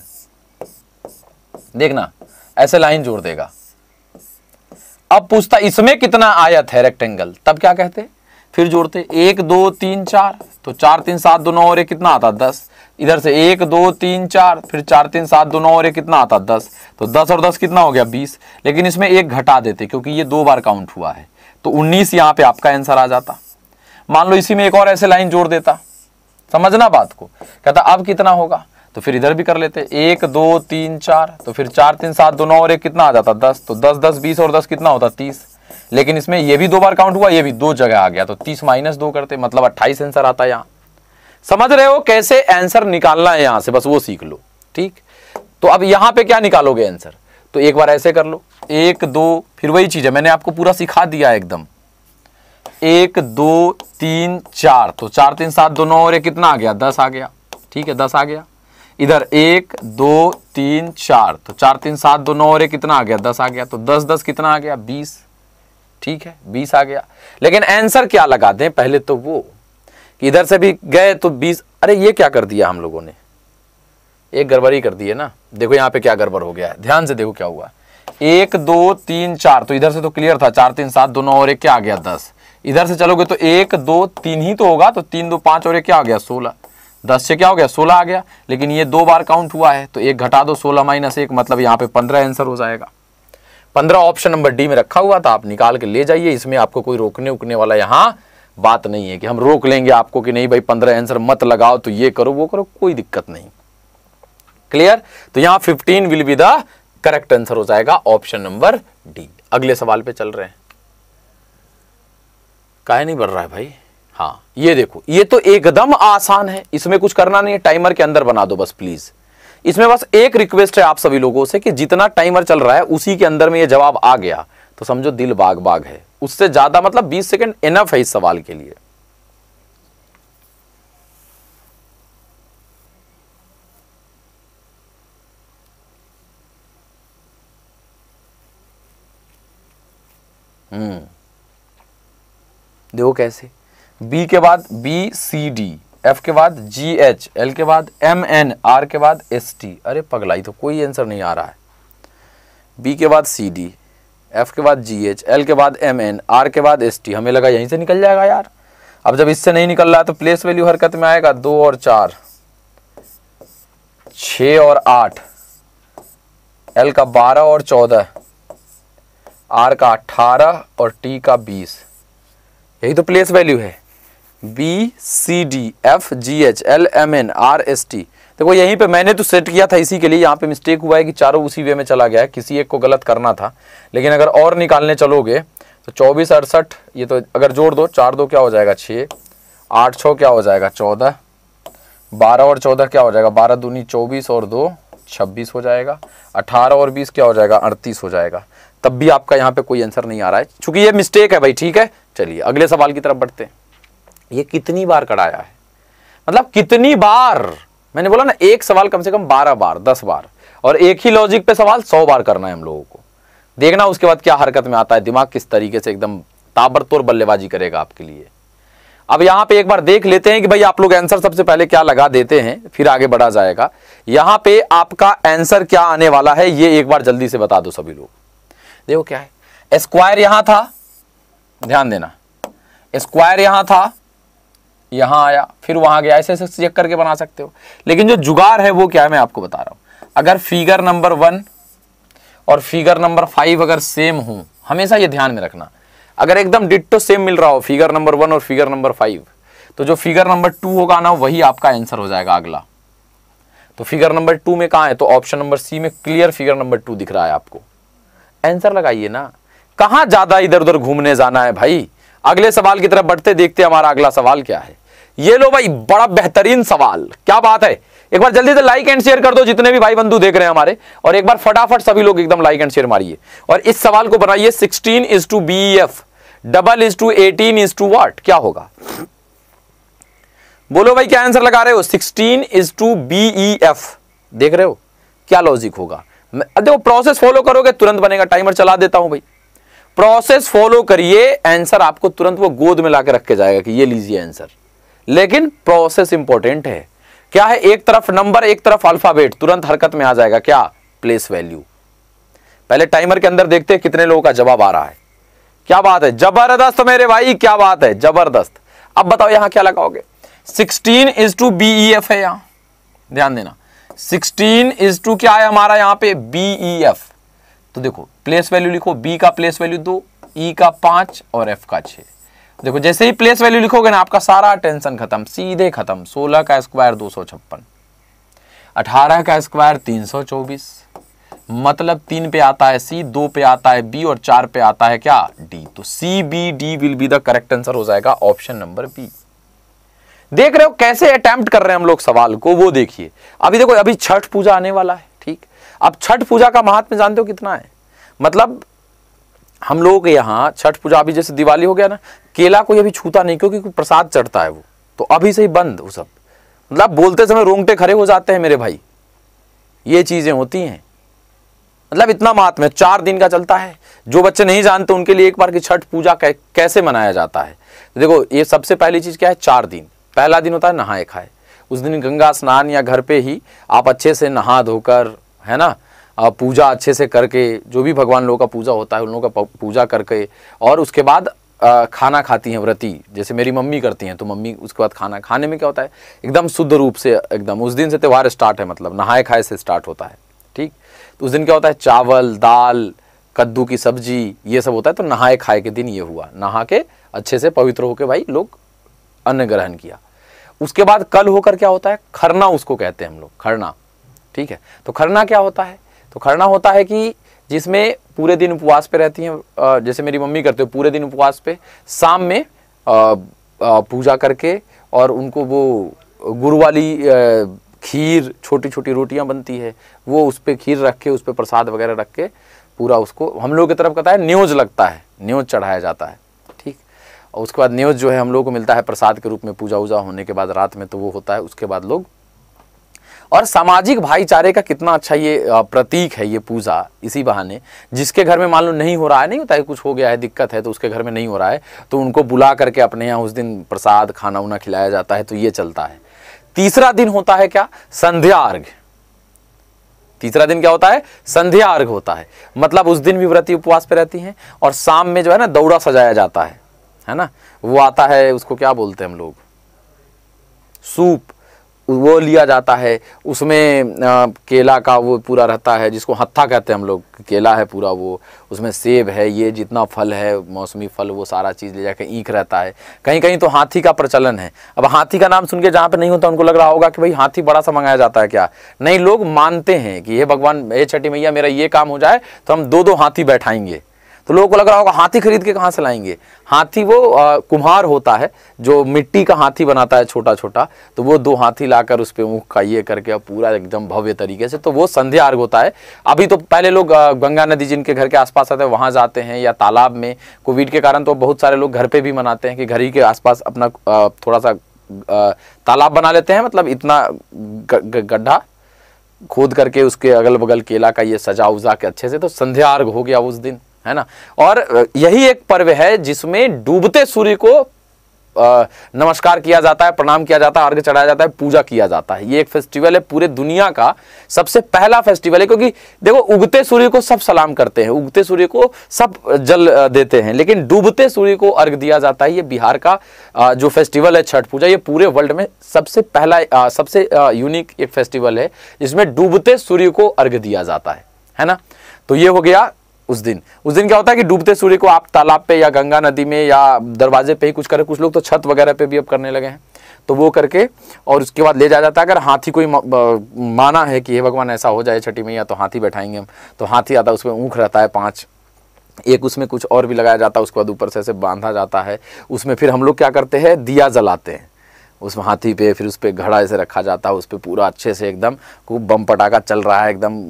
देखना ऐसे लाइन जोड़ देगा अब पूछता इसमें कितना आयत है रेक्टेंगल तब क्या कहते फिर जोड़ते एक दो तीन चार तो चार तीन सात दो नौ और एक कितना आता दस इधर से एक दो तीन चार फिर चार तीन सात दो नौ और एक कितना आता दस तो दस और दस कितना हो गया बीस लेकिन इसमें एक घटा देते क्योंकि ये दो बार काउंट हुआ है तो उन्नीस यहाँ पे आपका आंसर आ जाता मान लो इसी में एक और ऐसे लाइन जोड़ देता समझना बात को कहता अब कितना होगा तो फिर इधर भी कर लेते एक दो तीन चार तो फिर चार तीन सात दो नौ और एक कितना आ जाता दस तो दस दस बीस और दस कितना होता तीस लेकिन इसमें ये भी दो बार काउंट हुआ ये भी दो जगह आ गया तो तीस माइनस दो करते मतलब अट्ठाईस आंसर आता यहाँ समझ रहे हो कैसे आंसर निकालना है यहां से बस वो सीख लो ठीक तो अब यहां पे क्या निकालोगे आंसर तो एक बार ऐसे कर लो एक दो फिर वही चीज है मैंने आपको पूरा सिखा दिया एकदम एक दो तीन चार तो चार तीन सात दो नौ और ये कितना आ गया दस आ गया ठीक है दस आ गया इधर एक दो तीन चार तो चार तीन सात दो नौ और ये कितना आ गया दस आ गया तो दस दस कितना आ गया बीस ठीक है बीस आ गया लेकिन आंसर क्या लगा दें पहले तो वो इधर से भी गए तो बीस अरे ये क्या कर दिया हम लोगों ने एक गड़बड़ी कर दी है ना देखो यहाँ पे क्या गड़बड़ हो गया है ध्यान से देखो क्या हुआ एक दो तीन चार तो इधर से तो क्लियर था चार तीन सात दोनों और एक क्या आ गया दस इधर से चलोगे तो एक दो तीन ही तो होगा तो तीन दो पांच और एक क्या आ गया सोलह दस से क्या हो गया सोलह आ गया लेकिन ये दो बार काउंट हुआ है तो एक घटा दो सोलह माइनस एक मतलब यहाँ पे पंद्रह आंसर हो जाएगा पंद्रह ऑप्शन नंबर डी में रखा हुआ था आप निकाल के ले जाइए इसमें आपको कोई रोकने उकने वाला यहाँ बात नहीं है कि हम रोक लेंगे आपको कि नहीं भाई पंद्रह आंसर मत लगाओ तो ये करो वो करो कोई दिक्कत नहीं क्लियर तो यहां fifteen will be the correct answer हो जाएगा ऑप्शन नंबर डी अगले सवाल पे चल रहे हैं काहे नहीं बढ़ रहा है भाई हाँ ये देखो ये तो एकदम आसान है इसमें कुछ करना नहीं है टाइमर के अंदर बना दो बस प्लीज इसमें बस एक रिक्वेस्ट है आप सभी लोगों से कि जितना टाइमर चल रहा है उसी के अंदर में ये जवाब आ गया तो समझो दिल बाग बाग है उससे ज्यादा मतलब 20 सेकंड इनफ है इस सवाल के लिए हम्म देखो कैसे बी के बाद बी सी डी एफ के बाद जी एच एल के बाद एम एन आर के बाद एस टी अरे पगलाई तो कोई आंसर नहीं आ रहा है बी के बाद सी डी एफ के बाद जी एच एल के बाद एम एन आर के बाद एस टी हमें लगा यहीं से निकल जाएगा यार अब जब इससे नहीं निकल रहा तो प्लेस वैल्यू हरकत में आएगा दो और चार छ और आठ एल का बारह और चौदह आर का अट्ठारह और टी का बीस यही तो प्लेस वैल्यू है B C D F G H L M N R S T देखो यहीं पे मैंने तो सेट किया था इसी के लिए यहाँ पे मिस्टेक हुआ है कि चारों उसी वे में चला गया है किसी एक को गलत करना था लेकिन अगर और निकालने चलोगे तो चौबीस अड़सठ ये तो अगर जोड़ दो चार दो क्या हो जाएगा छः आठ छः क्या हो जाएगा चौदह बारह और चौदह क्या हो जाएगा बारह दूनी चौबीस और दो छब्बीस हो जाएगा अठारह और बीस क्या हो जाएगा अड़तीस हो जाएगा तब भी आपका यहाँ पर कोई आंसर नहीं आ रहा है चूंकि ये मिस्टेक है भाई ठीक है चलिए अगले सवाल की तरफ बढ़ते हैं ये कितनी बार कराया है मतलब कितनी बार मैंने बोला ना एक सवाल कम से कम बारह बार दस बार और एक ही लॉजिक पे सवाल सौ बार करना है हम लोगों को देखना उसके बाद क्या हरकत में आता है दिमाग किस तरीके से एकदम ताबड़तोड़ बल्लेबाजी करेगा आपके लिए अब यहाँ पे एक बार देख लेते हैं कि भाई आप लोग आंसर सबसे पहले क्या लगा देते हैं फिर आगे बढ़ा जाएगा यहाँ पे आपका आंसर क्या आने वाला है ये एक बार जल्दी से बता दो सभी लोग देखो क्या है स्क्वायर यहां था ध्यान देना स्क्वायर यहां था यहाँ आया फिर वहाँ गया ऐसे ऐसे चेक करके बना सकते हो लेकिन जो जुगाड़ है वो क्या है मैं आपको बता रहा हूँ अगर फिगर नंबर वन और फिगर नंबर फाइव अगर सेम हो हमेशा ये ध्यान में रखना अगर एकदम डिट्टो सेम मिल रहा हो फिगर नंबर वन और फिगर नंबर फाइव तो जो फिगर नंबर टू होगा ना वही आपका आंसर हो जाएगा अगला तो फिगर नंबर टू में कहा है तो ऑप्शन नंबर सी में क्लियर फिगर नंबर टू दिख रहा है आपको आंसर लगाइए ना कहा ज़्यादा इधर उधर घूमने जाना है भाई अगले सवाल की तरफ बढ़ते देखते हमारा अगला सवाल क्या है ये लो भाई बड़ा बेहतरीन सवाल क्या बात है एक बार जल्दी से लाइक एंड शेयर कर दो जितने भी भाई बंधु देख रहे हैं हमारे और एक बार फटाफट सभी लोग एकदम लाइक एंड शेयर मारिए और इस सवाल को बनाइए sixteen is to B F double is to eighteen is to what क्या होगा बोलो भाई क्या आंसर लगा रहे हो sixteen is to B F देख रहे हो क्या लॉजिक होगा देखो प्रोसेस फॉलो करोगे तुरंत बनेगा टाइमर चला देता हूं भाई प्रोसेस फॉलो करिए आंसर आपको तुरंत वो गोद में लाके रख के जाएगा कि ये लीजिए आंसर लेकिन प्रोसेस इंपॉर्टेंट है क्या है एक तरफ नंबर एक तरफ अल्फाबेट तुरंत हरकत में आ जाएगा क्या प्लेस वैल्यू पहले टाइमर के अंदर देखते हैं कितने लोगों का जवाब आ रहा है क्या बात है जबरदस्त मेरे भाई क्या बात है जबरदस्त अब बताओ यहां क्या लगाओगे sixteen is to B F है यहां ध्यान देना सिक्सटीन इज टू क्या है हमारा यहां पे बी एफ e तो देखो प्लेस वैल्यू लिखो बी का प्लेस वैल्यू दो ई e का पांच और एफ का छह देखो जैसे ही प्लेस वैल्यू लिखोगे ना आपका सारा टेंशन खत्म सीधे खत्म सोलह का स्क्वायर दो सौ छप्पन अठारह का स्क्वायर तीन सौ चौबीस मतलब तीन पे आता है सी दो पे आता है बी और चार पे आता है क्या डी तो C B D will be the correct answer हो जाएगा ऑप्शन नंबर बी देख रहे हो कैसे अटेम्प्ट कर रहे हैं हम लोग सवाल को वो देखिए अभी देखो अभी छठ पूजा आने वाला है ठीक अब छठ पूजा का महात्म जानते हो कितना है मतलब हम लोगों के यहाँ छठ पूजा अभी जैसे दिवाली हो गया ना केला कोई अभी छूता नहीं क्योंकि प्रसाद चढ़ता है वो तो अभी से ही बंद वो सब मतलब बोलते समय रोंगटे खड़े हो जाते हैं मेरे भाई ये चीज़ें होती हैं मतलब इतना मात में चार दिन का चलता है जो बच्चे नहीं जानते उनके लिए एक बार की छठ पूजा कैसे मनाया जाता है तो देखो ये सबसे पहली चीज़ क्या है चार दिन पहला दिन होता है नहाए खाए उस दिन गंगा स्नान या घर पे ही आप अच्छे से नहा धोकर है ना पूजा अच्छे से करके जो भी भगवान लोगों का पूजा होता है उन लोगों का पूजा करके और उसके बाद खाना खाती हैं व्रती जैसे मेरी मम्मी करती हैं तो मम्मी उसके बाद खाना खाने में क्या होता है एकदम शुद्ध रूप से एकदम उस दिन से त्यौहार स्टार्ट है मतलब नहाए खाए से स्टार्ट होता है ठीक तो उस दिन क्या होता है चावल दाल कद्दू की सब्जी ये सब होता है तो नहाए खाए के दिन ये हुआ नहा के अच्छे से पवित्र होकर भाई लोग अन्न ग्रहण किया उसके बाद कल होकर क्या होता है खरना उसको कहते हैं हम लोग खरना ठीक है तो खरना क्या होता है तो खरना होता है कि जिसमें पूरे दिन उपवास पे रहती हैं जैसे मेरी मम्मी करते हो पूरे दिन उपवास पे शाम में पूजा करके और उनको वो गुरु वाली खीर छोटी छोटी रोटियां बनती है वो उस पर खीर रख के उस पर प्रसाद वगैरह रख के पूरा उसको हम लोग की तरफ कहता है न्योज लगता है न्योज चढ़ाया जाता है ठीक और उसके बाद न्योज जो है हम लोग को मिलता है प्रसाद के रूप में पूजा वूजा होने के बाद रात में तो वो होता है उसके बाद लोग और सामाजिक भाईचारे का कितना अच्छा ये प्रतीक है ये पूजा इसी बहाने जिसके घर में मान लो नहीं हो रहा है नहीं होता है कुछ हो गया है दिक्कत है तो उसके घर में नहीं हो रहा है तो उनको बुला करके अपने यहाँ उस दिन प्रसाद खाना उना खिलाया जाता है तो ये चलता है तीसरा दिन होता है क्या संध्या अर्घ तीसरा दिन क्या होता है संध्या अर्घ होता है मतलब उस दिन भी व्रती उपवास पे रहती हैं और शाम में जो है ना दौड़ा सजाया जाता है है ना वो आता है उसको क्या बोलते हैं हम लोग सूप वो लिया जाता है उसमें आ, केला का वो पूरा रहता है जिसको हत्था कहते हैं हम लोग केला है पूरा वो उसमें सेब है ये जितना फल है मौसमी फल वो सारा चीज़ ले जाकर ईख रहता है कहीं कहीं तो हाथी का प्रचलन है अब हाथी का नाम सुन के जहाँ पर नहीं होता तो उनको लग रहा होगा कि भाई हाथी बड़ा सा मंगाया जाता है क्या नहीं लोग मानते हैं कि ये भगवान हे छठी मैया मेरा ये काम हो जाए तो हम दो दो हाथी बैठाएंगे तो लोगों को लग रहा होगा हाथी खरीद के कहाँ से लाएंगे हाथी वो आ, कुम्हार होता है जो मिट्टी का हाथी बनाता है छोटा छोटा तो वो दो हाथी लाकर उस पर मुख का ये करके और पूरा एकदम भव्य तरीके से तो वो संध्या अर्घ होता है अभी तो पहले लोग गंगा नदी जिनके घर के आसपास आते हैं वहाँ जाते हैं या तालाब में कोविड के कारण तो बहुत सारे लोग घर पर भी मनाते हैं कि घर ही के आसपास अपना थोड़ा सा तालाब बना लेते हैं मतलब इतना गड्ढा खोद करके उसके अगल बगल केला का ये सजा उजा के अच्छे से तो संध्या अर्घ हो गया उस दिन है ना और यही एक पर्व है जिसमें डूबते सूर्य को नमस्कार किया जाता है प्रणाम किया जाता है अर्घ चढ़ाया जाता है पूजा किया जाता है ये एक फेस्टिवल है पूरे दुनिया का सबसे पहला फेस्टिवल है क्योंकि देखो उगते सूर्य को सब सलाम करते हैं उगते सूर्य को सब जल देते हैं लेकिन डूबते सूर्य को अर्घ दिया जाता है ये बिहार का जो फेस्टिवल है छठ पूजा ये पूरे वर्ल्ड में सबसे पहला सबसे यूनिक एक फेस्टिवल है जिसमें डूबते सूर्य को अर्घ दिया जाता है है ना तो ये हो गया उस दिन उस दिन क्या होता है कि डूबते सूर्य को आप तालाब पे या गंगा नदी में या दरवाजे पे ही कुछ करें कुछ लोग तो छत वगैरह पे भी अब करने लगे हैं तो वो करके और उसके बाद ले जाया जाता है अगर हाथी कोई माना है कि हे भगवान ऐसा हो जाए छठी मैया तो हाथी बैठाएंगे हम तो हाथी आता है उसमें ऊँख रहता है पाँच एक उसमें कुछ और भी लगाया जाता है उसके बाद ऊपर से ऐसे बांधा जाता है उसमें फिर हम लोग क्या करते हैं दिया जलाते हैं उसमें हाथी पे फिर उस पर घड़ा ऐसे रखा जाता है उस पर पूरा अच्छे से एकदम खूब बम पटाखा चल रहा है एकदम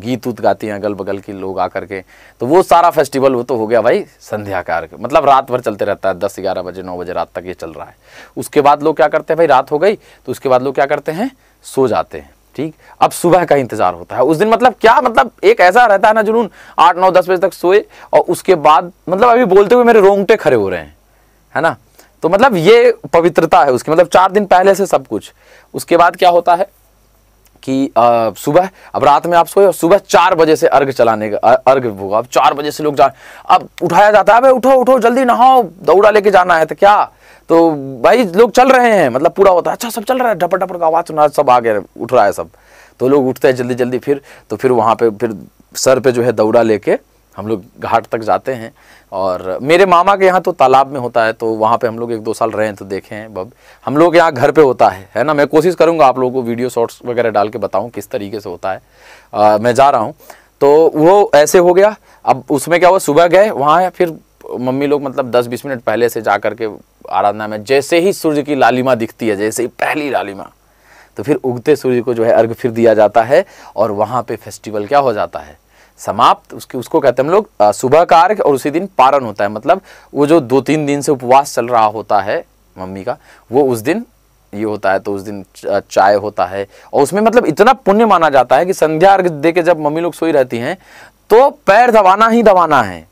गीत उत गाती हैं अगल बगल की लोग आकर के तो वो सारा फेस्टिवल वो तो हो गया भाई संध्या कार मतलब रात भर चलते रहता है दस ग्यारह बजे नौ बजे रात तक ये चल रहा है उसके बाद लोग क्या करते हैं भाई रात हो गई तो उसके बाद लोग क्या करते हैं सो जाते हैं ठीक अब सुबह का इंतजार होता है उस दिन मतलब क्या मतलब एक ऐसा रहता है ना जुनून आठ नौ दस बजे तक सोए और उसके बाद मतलब अभी बोलते हुए मेरे रोंगटे खड़े हो रहे हैं है ना तो मतलब ये पवित्रता है उसकी मतलब चार दिन पहले से सब कुछ उसके बाद क्या होता है कि सुबह अब रात में आप सोए और सुबह चार बजे से अर्घ चलाने का अर्घ होगा अब चार बजे से लोग जा अब उठाया जाता है अबे उठो उठो जल्दी नहाओ दौड़ा लेके जाना है तो क्या तो भाई लोग चल रहे हैं मतलब पूरा होता है अच्छा सब चल रहा है ढपर ढपर का आवाज़ सुना सब आ गए उठ रहा है सब तो लोग उठते हैं जल्दी जल्दी फिर तो फिर वहाँ पे फिर सर पे जो है दौड़ा लेके हम लोग घाट तक जाते हैं और मेरे मामा के यहाँ तो तालाब में होता है तो वहाँ पे हम लोग एक दो साल रहे हैं तो देखे हैं बब हम लोग यहाँ घर पे होता है है ना मैं कोशिश करूँगा आप लोगों को वीडियो शॉर्ट्स वगैरह डाल के बताऊँ किस तरीके से होता है आ, मैं जा रहा हूँ तो वो ऐसे हो गया अब उसमें क्या हुआ सुबह गए वहाँ फिर मम्मी लोग मतलब दस बीस मिनट पहले से जा करके आराधना में जैसे ही सूर्य की लालिमा दिखती है जैसे ही पहली लालिमा तो फिर उगते सूर्य को जो है अर्घ फिर दिया जाता है और वहाँ पे फेस्टिवल क्या हो जाता है समाप्त उसके उसको कहते हैं हम लोग सुबह का अर्घ और उसी दिन पारण होता है मतलब वो जो दो तीन दिन से उपवास चल रहा होता है मम्मी का वो उस दिन ये होता है तो उस दिन चाय होता है और उसमें मतलब इतना पुण्य माना जाता है कि संध्या अर्घ दे के जब मम्मी लोग सोई रहती हैं तो पैर दबाना ही दबाना है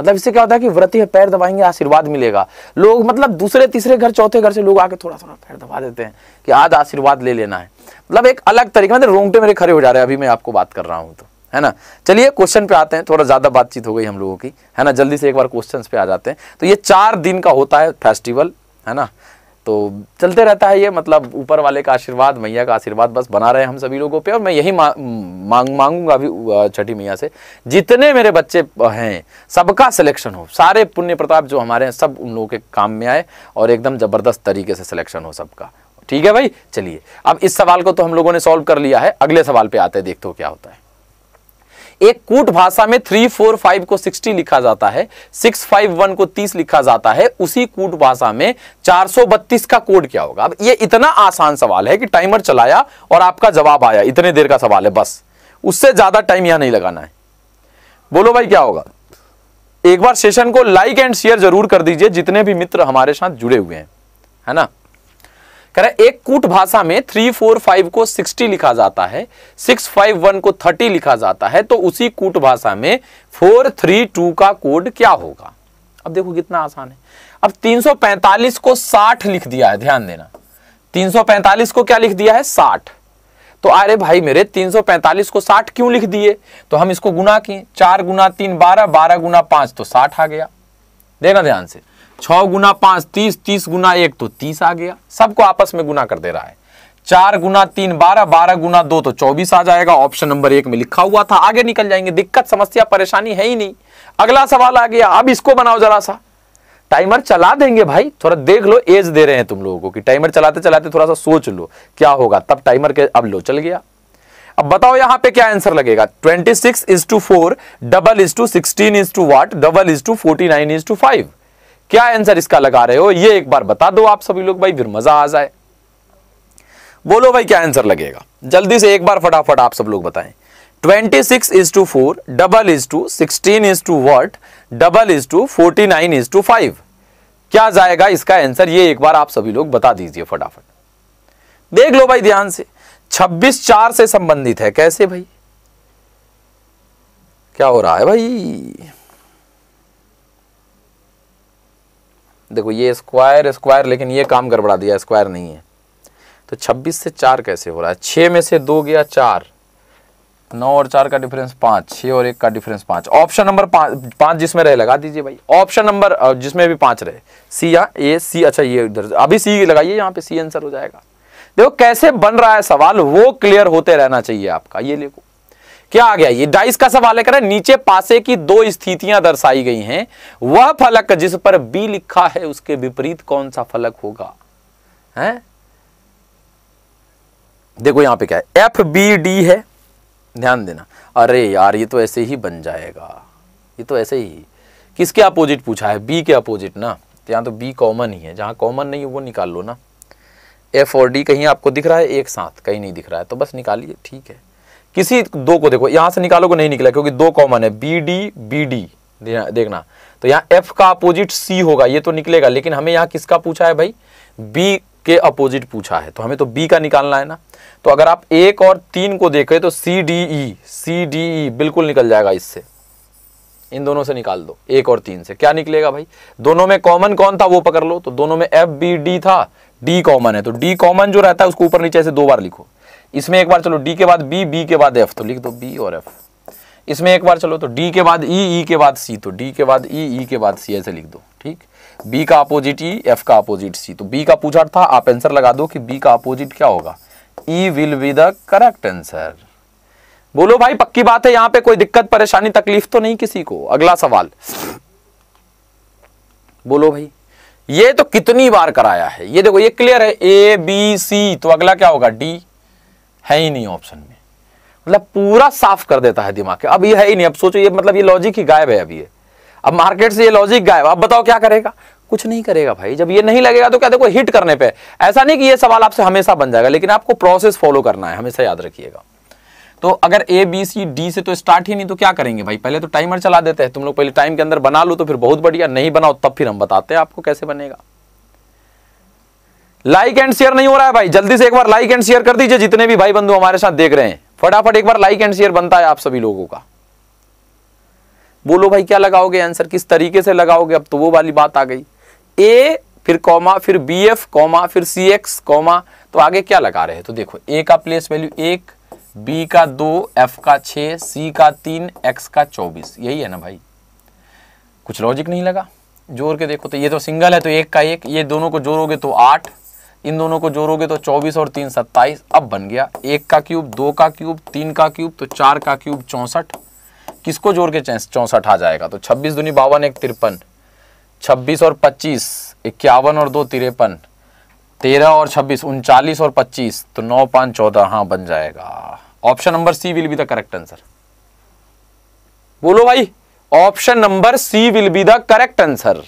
मतलब इससे क्या होता है कि व्रत है पैर दबाएंगे आशीर्वाद मिलेगा लोग मतलब दूसरे तीसरे घर चौथे घर से लोग आके थोड़ा थोड़ा पैर दबा देते हैं कि आज आशीर्वाद ले लेना है मतलब एक अलग तरीके मतलब रोंगटे मेरे खड़े हो जा रहे हैं अभी मैं आपको बात कर रहा हूँ तो है ना चलिए क्वेश्चन पे आते हैं थोड़ा ज़्यादा बातचीत हो गई हम लोगों की है ना जल्दी से एक बार क्वेश्चन पे आ जाते हैं तो ये चार दिन का होता है फेस्टिवल है ना तो चलते रहता है ये मतलब ऊपर वाले का आशीर्वाद मैया का आशीर्वाद बस बना रहे हैं हम सभी लोगों पे और मैं यही मा, मांग मांगूंगा अभी छठी मैया से जितने मेरे बच्चे हैं सबका सिलेक्शन हो सारे पुण्य प्रताप जो हमारे हैं सब उन लोगों के काम में आए और एकदम ज़बरदस्त तरीके से सिलेक्शन हो सबका ठीक है भाई चलिए अब इस सवाल को तो हम लोगों ने सॉल्व कर लिया है अगले सवाल पर आते हैं देखते हो क्या होता है एक कूट भाषा में थ्री फोर फाइव को सिक्सटी लिखा जाता है सिक्स फाइव वन को तीस लिखा जाता है उसी कूट भाषा में चार सौ बत्तीस का कोड क्या होगा अब ये इतना आसान सवाल है कि टाइमर चलाया और आपका जवाब आया इतने देर का सवाल है बस उससे ज्यादा टाइम यहां नहीं लगाना है बोलो भाई क्या होगा एक बार सेशन को लाइक एंड शेयर जरूर कर दीजिए जितने भी मित्र हमारे साथ जुड़े हुए हैं है ना कह रहा है एक कूट भाषा में थ्री फोर फाइव को सिक्सटी लिखा जाता है सिक्स फाइव वन को थर्टी लिखा जाता है तो उसी कूट भाषा में फोर थ्री टू का कोड क्या होगा अब देखो कितना आसान है अब तीन सौ पैंतालीस को साठ लिख दिया है ध्यान देना तीन सौ पैंतालीस को क्या लिख दिया है साठ तो अरे भाई मेरे 345 को 60 क्यों लिख दिए तो हम इसको गुना किए चार गुना तीन बारह बारह गुना पांच तो 60 आ गया देना ध्यान से छ गुना पांच तीस तीस गुना एक तो तीस आ गया सबको आपस में गुना कर दे रहा है चार गुना तीन बारह बारह गुना दो तो चौबीस आ जाएगा ऑप्शन नंबर एक में लिखा हुआ था आगे निकल जाएंगे दिक्कत समस्या परेशानी है ही नहीं अगला सवाल आ गया अब इसको बनाओ जरा सा टाइमर चला देंगे भाई थोड़ा देख लो एज दे रहे हैं तुम लोगों को कि टाइमर चलाते चलाते थोड़ा सा सोच लो क्या होगा तब टाइमर के अब लो चल गया अब बताओ यहां पे क्या आंसर लगेगा twenty six is to four double is to sixteen is to what double is to forty nine is to five क्या आंसर इसका लगा रहे हो ये एक बार बता दो आप सभी लोग भाई फिर मजा आ जाए बोलो भाई क्या आंसर लगेगा जल्दी से एक बार फटाफट आप सब लोग बताएं 26 six is to four double is to sixteen is to what double is to forty nine is to five क्या जाएगा इसका आंसर ये एक बार आप सभी लोग बता दीजिए फटाफट देख लो भाई ध्यान से 26 चार से संबंधित है कैसे भाई क्या हो रहा है भाई देखो ये स्क्वायर स्क्वायर लेकिन ये काम गड़बड़ा दिया स्क्वायर नहीं है तो 26 से चार कैसे हो रहा है छः में से दो गया चार नौ और चार का डिफरेंस पाँच छः और एक का डिफरेंस पाँच ऑप्शन नंबर पाँच पाँच जिसमें रहे लगा दीजिए भाई ऑप्शन नंबर जिसमें भी पाँच रहे सी या ए सी अच्छा ये इधर अभी सी लगाइए यहाँ पे सी आंसर हो जाएगा देखो कैसे बन रहा है सवाल वो क्लियर होते रहना चाहिए आपका ये लिखो क्या आ गया ये डाइस का सवाल है करें नीचे पासे की दो स्थितियां दर्शाई गई हैं वह फलक जिस पर बी लिखा है उसके विपरीत कौन सा फलक होगा हैं देखो यहां पे क्या है एफ बी डी है ध्यान देना अरे यार ये तो ऐसे ही बन जाएगा ये तो ऐसे ही किसके अपोजिट पूछा है बी के अपोजिट ना तो यहां तो बी कॉमन ही है जहां कॉमन नहीं है वो निकाल लो ना एफ और डी कहीं आपको दिख रहा है एक साथ कहीं नहीं दिख रहा है तो बस निकालिए ठीक है किसी दो को देखो यहां से निकालोगे नहीं निकला क्योंकि दो कॉमन है बी डी बी डी देखना तो यहाँ एफ का अपोजिट सी होगा ये तो निकलेगा लेकिन हमें यहाँ किसका पूछा है भाई बी के अपोजिट पूछा है तो हमें तो बी का निकालना है ना तो अगर आप एक और तीन को देखें तो C D E C D E बिल्कुल निकल जाएगा इससे इन दोनों से निकाल दो एक और तीन से क्या निकलेगा भाई दोनों में कॉमन कौन था वो पकड़ लो तो दोनों में एफ बी डी था डी कॉमन है तो डी कॉमन जो रहता है उसको ऊपर नीचे से दो बार लिखो इसमें एक बार चलो डी के बाद बी बी के बाद एफ तो लिख दो बी और एफ इसमें एक बार चलो तो डी के बाद ई e, ई e के बाद सी तो डी के बाद ई e, ई e के बाद सी ऐसे लिख दो ठीक बी का अपोजिट ई एफ का अपोजिट सी तो बी का पूछा था आप आंसर लगा दो कि बी का अपोजिट क्या होगा E will be the correct answer बोलो भाई पक्की बात है यहाँ पे कोई दिक्कत परेशानी तकलीफ तो नहीं किसी को अगला सवाल बोलो भाई ये तो कितनी बार कराया है ये देखो ये क्लियर है ए बी सी तो अगला क्या होगा डी है ही नहीं ऑप्शन में मतलब पूरा साफ कर देता है दिमाग अब ये है ही नहीं अब सोचो ये मतलब ये लॉजिक ही गायब है अब ये अब मार्केट से ये लॉजिक गायब अब बताओ क्या करेगा कुछ नहीं करेगा भाई जब ये नहीं लगेगा तो क्या देखो हिट करने पे ऐसा नहीं कि ये सवाल आपसे हमेशा बन जाएगा लेकिन आपको प्रोसेस फॉलो करना है हमेशा याद रखिएगा तो अगर ए बी सी डी से तो स्टार्ट ही नहीं तो क्या करेंगे भाई पहले तो टाइमर चला देते हैं तुम लोग पहले टाइम के अंदर बना लो तो फिर बहुत बढ़िया नहीं बनाओ तब फिर हम बताते हैं आपको कैसे बनेगा लाइक एंड शेयर नहीं हो रहा है भाई जल्दी से एक बार लाइक एंड शेयर कर दीजिए जितने भी भाई बंधु हमारे साथ देख रहे हैं फटाफट एक बार लाइक एंड शेयर बनता है आप सभी लोगों का बोलो भाई क्या लगाओगे आंसर किस तरीके से लगाओगे अब तो वो वाली बात आ गई ए फिर कॉमा फिर बी एफ कॉमा फिर सी एक्स कॉमा तो आगे क्या लगा रहे हैं तो देखो ए का प्लेस वैल्यू एक बी का दो एफ का छः सी का तीन एक्स का चौबीस यही है ना भाई कुछ लॉजिक नहीं लगा जोर के देखो तो ये तो सिंगल है तो एक का एक ये दोनों को जोड़ोगे तो आठ इन दोनों को जोड़ोगे तो 24 और तीन सत्ताईस अब बन गया एक का क्यूब दो का क्यूब तीन का क्यूब तो चार का क्यूब चौंसठ किसको जोड़ के चौंसठ आ जाएगा तो छब्बीस दुनी बावन एक तिरपन छब्बीस और पच्चीस इक्यावन और दो तिरपन तेरह और छब्बीस उनचालीस और पच्चीस तो नौ पाँच चौदह हाँ बन जाएगा option number C will be the correct answer बोलो भाई option number C will be the correct answer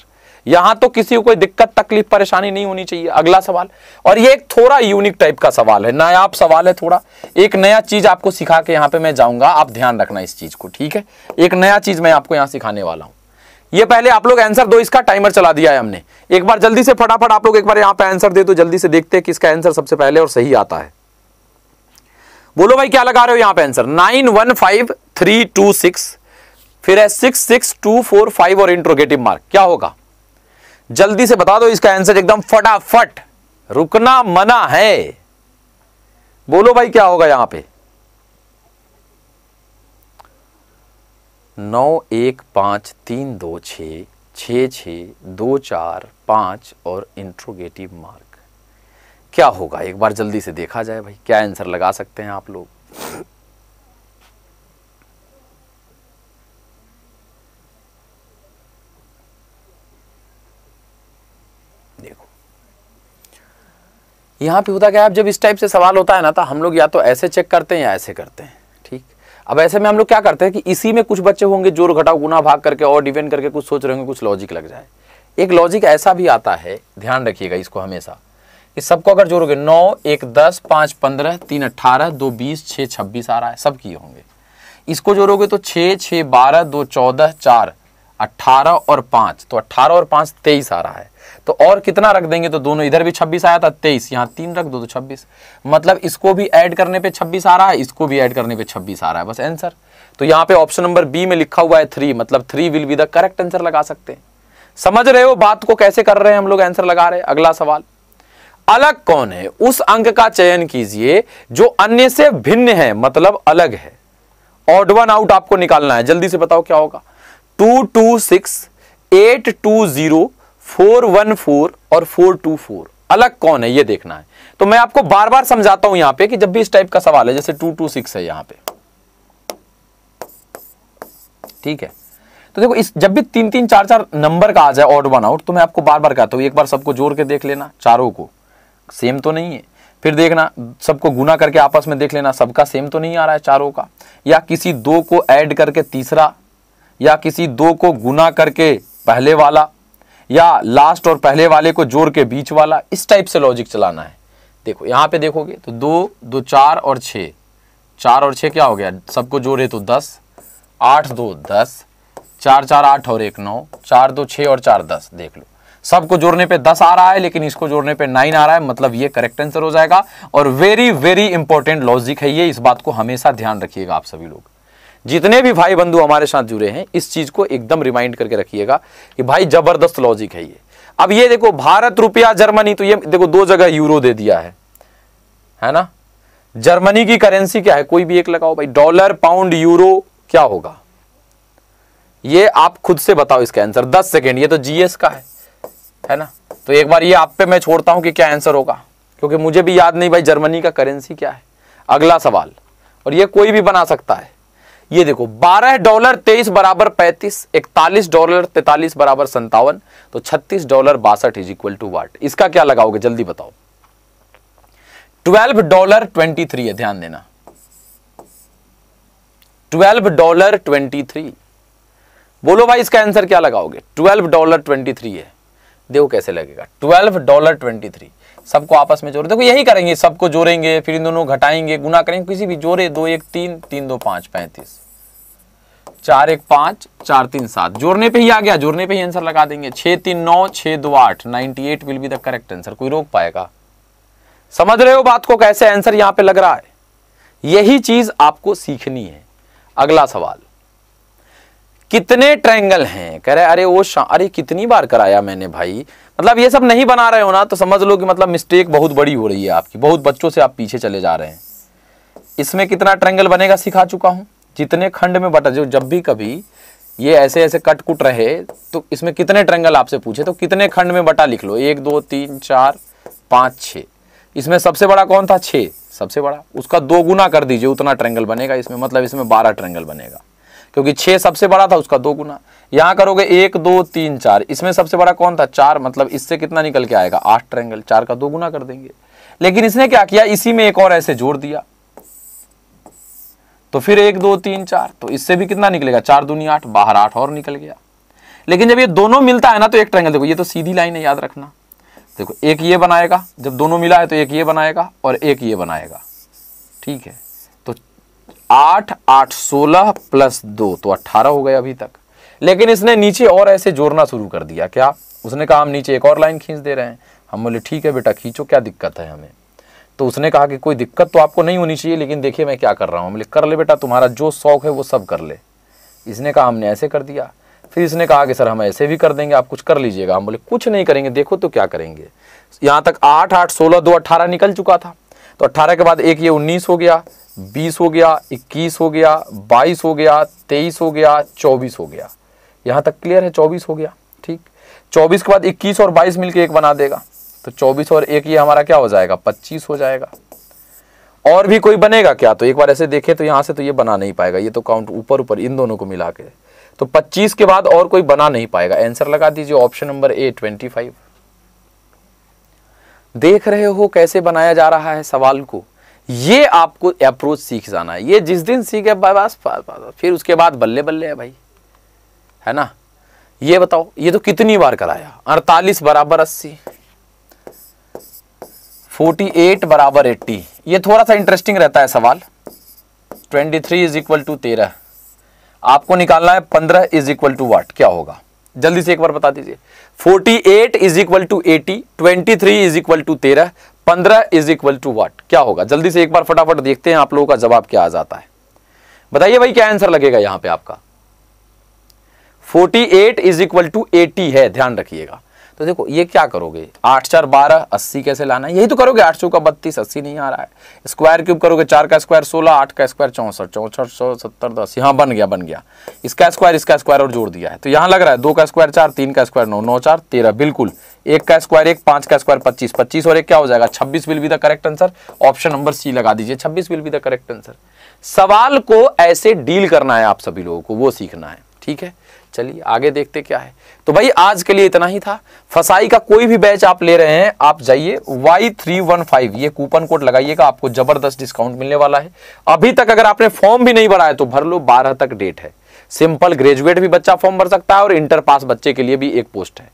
यहां तो किसी को कोई दिक्कत तकलीफ परेशानी नहीं होनी चाहिए अगला सवाल और ये एक थोड़ा यूनिक टाइप का सवाल है नायाब सवाल है थोड़ा एक नया चीज आपको सिखा के यहां पे मैं जाऊंगा आप ध्यान रखना इस चीज को ठीक है एक नया चीज मैं आपको यहां सिखाने वाला हूं ये पहले आप लोग आंसर दो इसका टाइमर चला दिया है हमने एक बार जल्दी से फटाफट आप लोग एक बार यहां पर आंसर दे दो तो जल्दी से देखते हैं कि इसका आंसर सबसे पहले और सही आता है बोलो भाई क्या लगा रहे हो यहां पर answer nine one five three two six फिर है six six two four five और इंट्रोगेटिव मार्क क्या होगा जल्दी से बता दो इसका आंसर एकदम फटाफट रुकना मना है बोलो भाई क्या होगा यहां पे नौ एक पांच तीन दो छ छ छ दो चार पांच और इंट्रोगेटिव मार्क क्या होगा एक बार जल्दी से देखा जाए भाई क्या आंसर लगा सकते हैं आप लोग यहाँ पे होता क्या है जब इस टाइप से सवाल होता है ना तो हम लोग या तो ऐसे चेक करते हैं या ऐसे करते हैं ठीक अब ऐसे में हम लोग क्या करते हैं कि इसी में कुछ बच्चे होंगे जोर घटाओ गुना भाग करके और डिपेंड करके कुछ सोच रहे होंगे कुछ लॉजिक लग जाए एक लॉजिक ऐसा भी आता है ध्यान रखिएगा इसको हमेशा कि सबको अगर जोड़ोगे नौ एक दस पाँच पंद्रह तीन अट्ठारह दो बीस छः छब्बीस आ रहा है सब किए होंगे इसको जोड़ोगे तो छः छः बारह दो चौदह चार अट्ठारह और पाँच तो अट्ठारह और पाँच तेईस आ रहा है तो और कितना रख देंगे तो दोनों इधर भी छब्बीस आया था तेईस यहाँ तीन रख दो तो छब्बीस मतलब इसको भी ऐड करने पे छब्बीस आ रहा है इसको भी ऐड करने पे छब्बीस आ रहा है बस आंसर तो यहाँ पे ऑप्शन नंबर बी में लिखा हुआ है थ्री मतलब three will be the correct answer लगा सकते हैं समझ रहे हो बात को कैसे कर रहे हैं हम लोग आंसर लगा रहे हैं अगला सवाल अलग कौन है उस अंक का चयन कीजिए जो अन्य से भिन्न है मतलब अलग है ऑड वन आउट आपको निकालना है जल्दी से बताओ क्या होगा two two six eight two zero four one four और फोर टू फोर अलग कौन है ये देखना है तो मैं आपको बार बार समझाता हूं यहां पे कि जब भी इस टाइप का सवाल है जैसे टू टू सिक्स है यहां पे ठीक है तो देखो इस जब भी तीन तीन चार चार नंबर का आ जाए ऑड वन आउट तो मैं आपको बार बार कहता हूं एक बार सबको जोड़ के देख लेना चारों को सेम तो नहीं है फिर देखना सबको गुना करके आपस में देख लेना सबका सेम तो नहीं आ रहा है चारों का या किसी दो को ऐड करके तीसरा या किसी दो को गुना करके पहले वाला या लास्ट और पहले वाले को जोड़ के बीच वाला इस टाइप से लॉजिक चलाना है देखो यहाँ पे देखोगे तो दो दो चार और छः चार और छः क्या हो गया सबको जोड़े तो दस आठ दो दस चार चार आठ और एक नौ चार दो छः और चार दस देख लो सबको जोड़ने पे दस आ रहा है लेकिन इसको जोड़ने पे नाइन आ रहा है मतलब ये करेक्ट आंसर हो जाएगा और वेरी वेरी इंपॉर्टेंट लॉजिक है ये इस बात को हमेशा ध्यान रखिएगा आप सभी लोग जितने भी भाई बंधु हमारे साथ जुड़े हैं इस चीज़ को एकदम रिमाइंड करके रखिएगा कि भाई जबरदस्त लॉजिक है ये अब ये देखो भारत रुपया जर्मनी तो ये देखो दो जगह यूरो दे दिया है है ना जर्मनी की करेंसी क्या है कोई भी एक लगाओ भाई डॉलर पाउंड यूरो क्या होगा ये आप खुद से बताओ इसका आंसर दस सेकेंड ये तो जीएस का है है ना तो एक बार ये आप पे मैं छोड़ता हूं कि क्या आंसर होगा क्योंकि मुझे भी याद नहीं भाई जर्मनी का करेंसी क्या है अगला सवाल और ये कोई भी बना सकता है ये देखो 12 डॉलर 23 बराबर 35, 41 डॉलर 43 बराबर संतावन तो 36 डॉलर बासठ इज इक्वल टू वाट इसका क्या लगाओगे जल्दी बताओ 12 डॉलर 23 है ध्यान देना 12 डॉलर 23 बोलो भाई इसका आंसर क्या लगाओगे 12 डॉलर 23 है देखो कैसे लगेगा 12 डॉलर 23 सबको आपस में जोड़ देखो यही करेंगे सबको जोड़ेंगे फिर इन दोनों घटाएंगे गुना करेंगे किसी भी जोड़े दो एक तीन तीन दो पांच पैंतीस चार एक पांच चार तीन सात जोड़ने पे ही आ गया जोड़ने पे ही आंसर लगा देंगे छह तीन नौ छह दो आठ ninety eight will be the correct answer कोई रोक पाएगा समझ रहे हो बात को कैसे आंसर यहां पे लग रहा है यही चीज आपको सीखनी है अगला सवाल कितने ट्रायंगल हैं कह रहे अरे वो अरे कितनी बार कराया मैंने भाई मतलब ये सब नहीं बना रहे हो ना तो समझ लो कि मतलब मिस्टेक बहुत बड़ी हो रही है आपकी बहुत बच्चों से आप पीछे चले जा रहे हैं इसमें कितना ट्रायंगल बनेगा सिखा चुका हूं जितने खंड में बटा जो जब भी कभी ये ऐसे ऐसे कट कुट रहे तो इसमें कितने ट्रेंगल आपसे पूछे तो कितने खंड में बटा लिख लो एक दो तीन चार पाँच छः इसमें सबसे बड़ा कौन था छः सबसे बड़ा उसका दो गुना कर दीजिए उतना ट्रेंगल बनेगा इसमें मतलब इसमें बारह ट्रेंगल बनेगा क्योंकि छः सबसे बड़ा था उसका दो गुना यहाँ करोगे एक दो तीन चार इसमें सबसे बड़ा कौन था चार मतलब इससे कितना निकल के आएगा आठ ट्रेंगल चार का दो गुना कर देंगे लेकिन इसने क्या किया इसी में एक और ऐसे जोड़ दिया तो फिर एक दो तीन चार तो इससे भी कितना निकलेगा चार दूनी आठ बाहर आठ और निकल गया लेकिन जब ये दोनों मिलता है ना तो एक ट्रायंगल देखो ये तो सीधी लाइन है याद रखना देखो एक ये बनाएगा जब दोनों मिला है तो एक ये बनाएगा और एक ये बनाएगा ठीक है तो आठ आठ सोलह प्लस दो तो अट्ठारह हो गए अभी तक लेकिन इसने नीचे और ऐसे जोड़ना शुरू कर दिया क्या उसने कहा हम नीचे एक और लाइन खींच दे रहे हैं हम बोले ठीक है बेटा खींचो क्या दिक्कत है हमें तो उसने कहा कि कोई दिक्कत तो आपको नहीं होनी चाहिए लेकिन देखिए मैं क्या कर रहा हूँ बोले कर ले बेटा तुम्हारा जो शौक़ है वो सब कर ले इसने कहा हमने ऐसे कर दिया फिर इसने कहा कि सर हम ऐसे भी कर देंगे आप कुछ कर लीजिएगा हम बोले कुछ नहीं करेंगे देखो तो क्या करेंगे यहाँ तक आठ आठ सोलह दो अट्ठारह निकल चुका था तो अट्ठारह के बाद एक ये उन्नीस हो गया बीस हो गया इक्कीस हो गया बाईस हो गया तेईस हो गया चौबीस हो गया यहाँ तक क्लियर है चौबीस हो गया ठीक चौबीस के बाद इक्कीस और बाईस मिलकर एक बना देगा तो चौबीस और एक ये हमारा क्या हो जाएगा पच्चीस हो जाएगा और भी कोई बनेगा क्या तो एक बार ऐसे देखें तो यहाँ से तो ये बना नहीं पाएगा ये तो काउंट ऊपर ऊपर इन दोनों को मिला के तो 25 के बाद और कोई बना नहीं पाएगा आंसर लगा दीजिए ऑप्शन नंबर ए 25 देख रहे हो कैसे बनाया जा रहा है सवाल को ये आपको अप्रोच सीख जाना है ये जिस दिन सीखे बस फिर उसके बाद बल्ले बल्ले है भाई है ना ये बताओ ये तो कितनी बार कराया अड़तालीस बराबर अस्सी फोर्टी एट बराबर 80 ये थोड़ा सा इंटरेस्टिंग रहता है सवाल twenty three is equal to तेरह आपको निकालना है पंद्रह इज इक्वल टू वाट क्या होगा जल्दी से एक बार बता दीजिए forty eight is equal to eighty twenty three is equal to तेरह पंद्रह इज इक्वल टू वाट क्या होगा जल्दी से एक बार फटाफट देखते हैं आप लोगों का जवाब क्या आ जाता है बताइए भाई क्या आंसर लगेगा यहाँ पे आपका 48 eight is equal to eighty है ध्यान रखिएगा तो देखो ये क्या करोगे आठ चार बारह अस्सी कैसे लाना है यही तो करोगे आठ चौका बत्तीस अस्सी नहीं आ रहा है स्क्वायर क्यूब करोगे चार का स्क्वायर सोलह आठ का स्क्वायर चौंसठ चौंसठ सौ सत्तर दस यहाँ बन गया बन गया इसका स्क्वायर इसका स्क्वायर और जोड़ दिया है तो यहाँ लग रहा है दो का स्क्वायर चार तीन का स्क्वायर नौ नौ चार तेरह बिल्कुल एक का स्क्वायर एक पांच का स्क्वायर पच्चीस पच्चीस और एक क्या हो जाएगा छब्बीस will be the correct answer option number C लगा दीजिए छब्बीस will be the correct answer सवाल को ऐसे डील करना है आप सभी लोगों को वो सीखना है ठीक है चलिए आगे देखते क्या है तो भाई आज के लिए इतना ही था फसाई का कोई भी बैच आप ले रहे हैं आप जाइए वाई थ्री वन फाइव ये कूपन कोड लगाइएगा आपको जबरदस्त डिस्काउंट मिलने वाला है अभी तक अगर आपने फॉर्म भी नहीं भराया तो भर लो बारह तक डेट है सिंपल ग्रेजुएट भी बच्चा फॉर्म भर सकता है और इंटर पास बच्चे के लिए भी एक पोस्ट है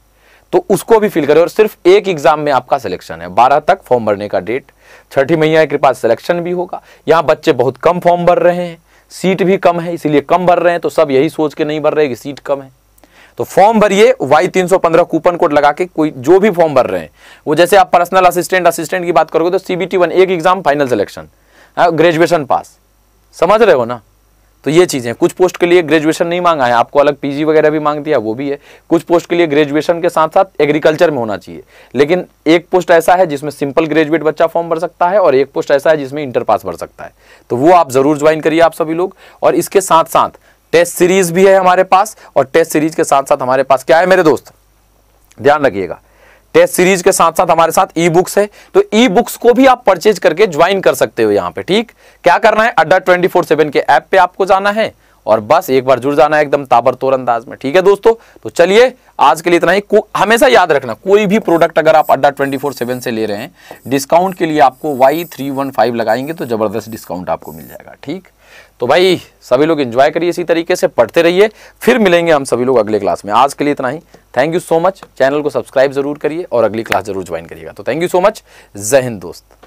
तो उसको भी फिल करें और सिर्फ एक एग्जाम में आपका सिलेक्शन है बारह तक फॉर्म भरने का डेट छठी मैया के पास सिलेक्शन भी होगा यहाँ बच्चे बहुत कम फॉर्म भर रहे हैं सीट भी कम है इसीलिए कम भर रहे हैं तो सब यही सोच के नहीं भर रहे कि सीट कम है तो फॉर्म भरिए वाई पंद्रह कूपन कोड लगा के कोई जो भी फॉर्म भर रहे हैं वो जैसे आप पर्सनल असिस्टेंट असिस्टेंट की बात करोगे तो सीबीटी वन एक exam final selection graduation pass समझ रहे हो ना तो ये चीज़ें कुछ पोस्ट के लिए ग्रेजुएशन नहीं मांगा है आपको अलग पीजी वगैरह भी मांग दिया वो भी है कुछ पोस्ट के लिए ग्रेजुएशन के साथ साथ एग्रीकल्चर में होना चाहिए लेकिन एक पोस्ट ऐसा है जिसमें सिंपल ग्रेजुएट बच्चा फॉर्म भर सकता है और एक पोस्ट ऐसा है जिसमें इंटर पास भर सकता है तो वो आप ज़रूर ज्वाइन करिए आप सभी लोग और इसके साथ साथ टेस्ट सीरीज भी है हमारे पास और टेस्ट सीरीज के साथ साथ हमारे पास क्या है मेरे दोस्त ध्यान रखिएगा टेस्ट सीरीज के साथ साथ हमारे साथ ई बुक्स है तो ई बुक्स को भी आप परचेज करके ज्वाइन कर सकते हो यहाँ पे ठीक क्या करना है अड्डा ट्वेंटी फोर सेवन के ऐप पे आपको जाना है और बस एक बार जुड़ जाना है एकदम ताबड़तोड़ अंदाज में ठीक है दोस्तों तो चलिए आज के लिए इतना ही हमेशा याद रखना कोई भी प्रोडक्ट अगर आप अड्डा ट्वेंटी फोर सेवन से ले रहे हैं डिस्काउंट के लिए आपको वाई थ्री वन फाइव लगाएंगे तो जबरदस्त डिस्काउंट आपको मिल जाएगा ठीक तो भाई सभी लोग इंजॉय करिए इसी तरीके से पढ़ते रहिए फिर मिलेंगे हम सभी लोग अगले क्लास में आज के लिए इतना ही thank you so much channel को सब्सक्राइब जरूर करिए और अगली क्लास जरूर ज्वाइन करिएगा तो थैंक यू सो मच जय हिंद दोस्त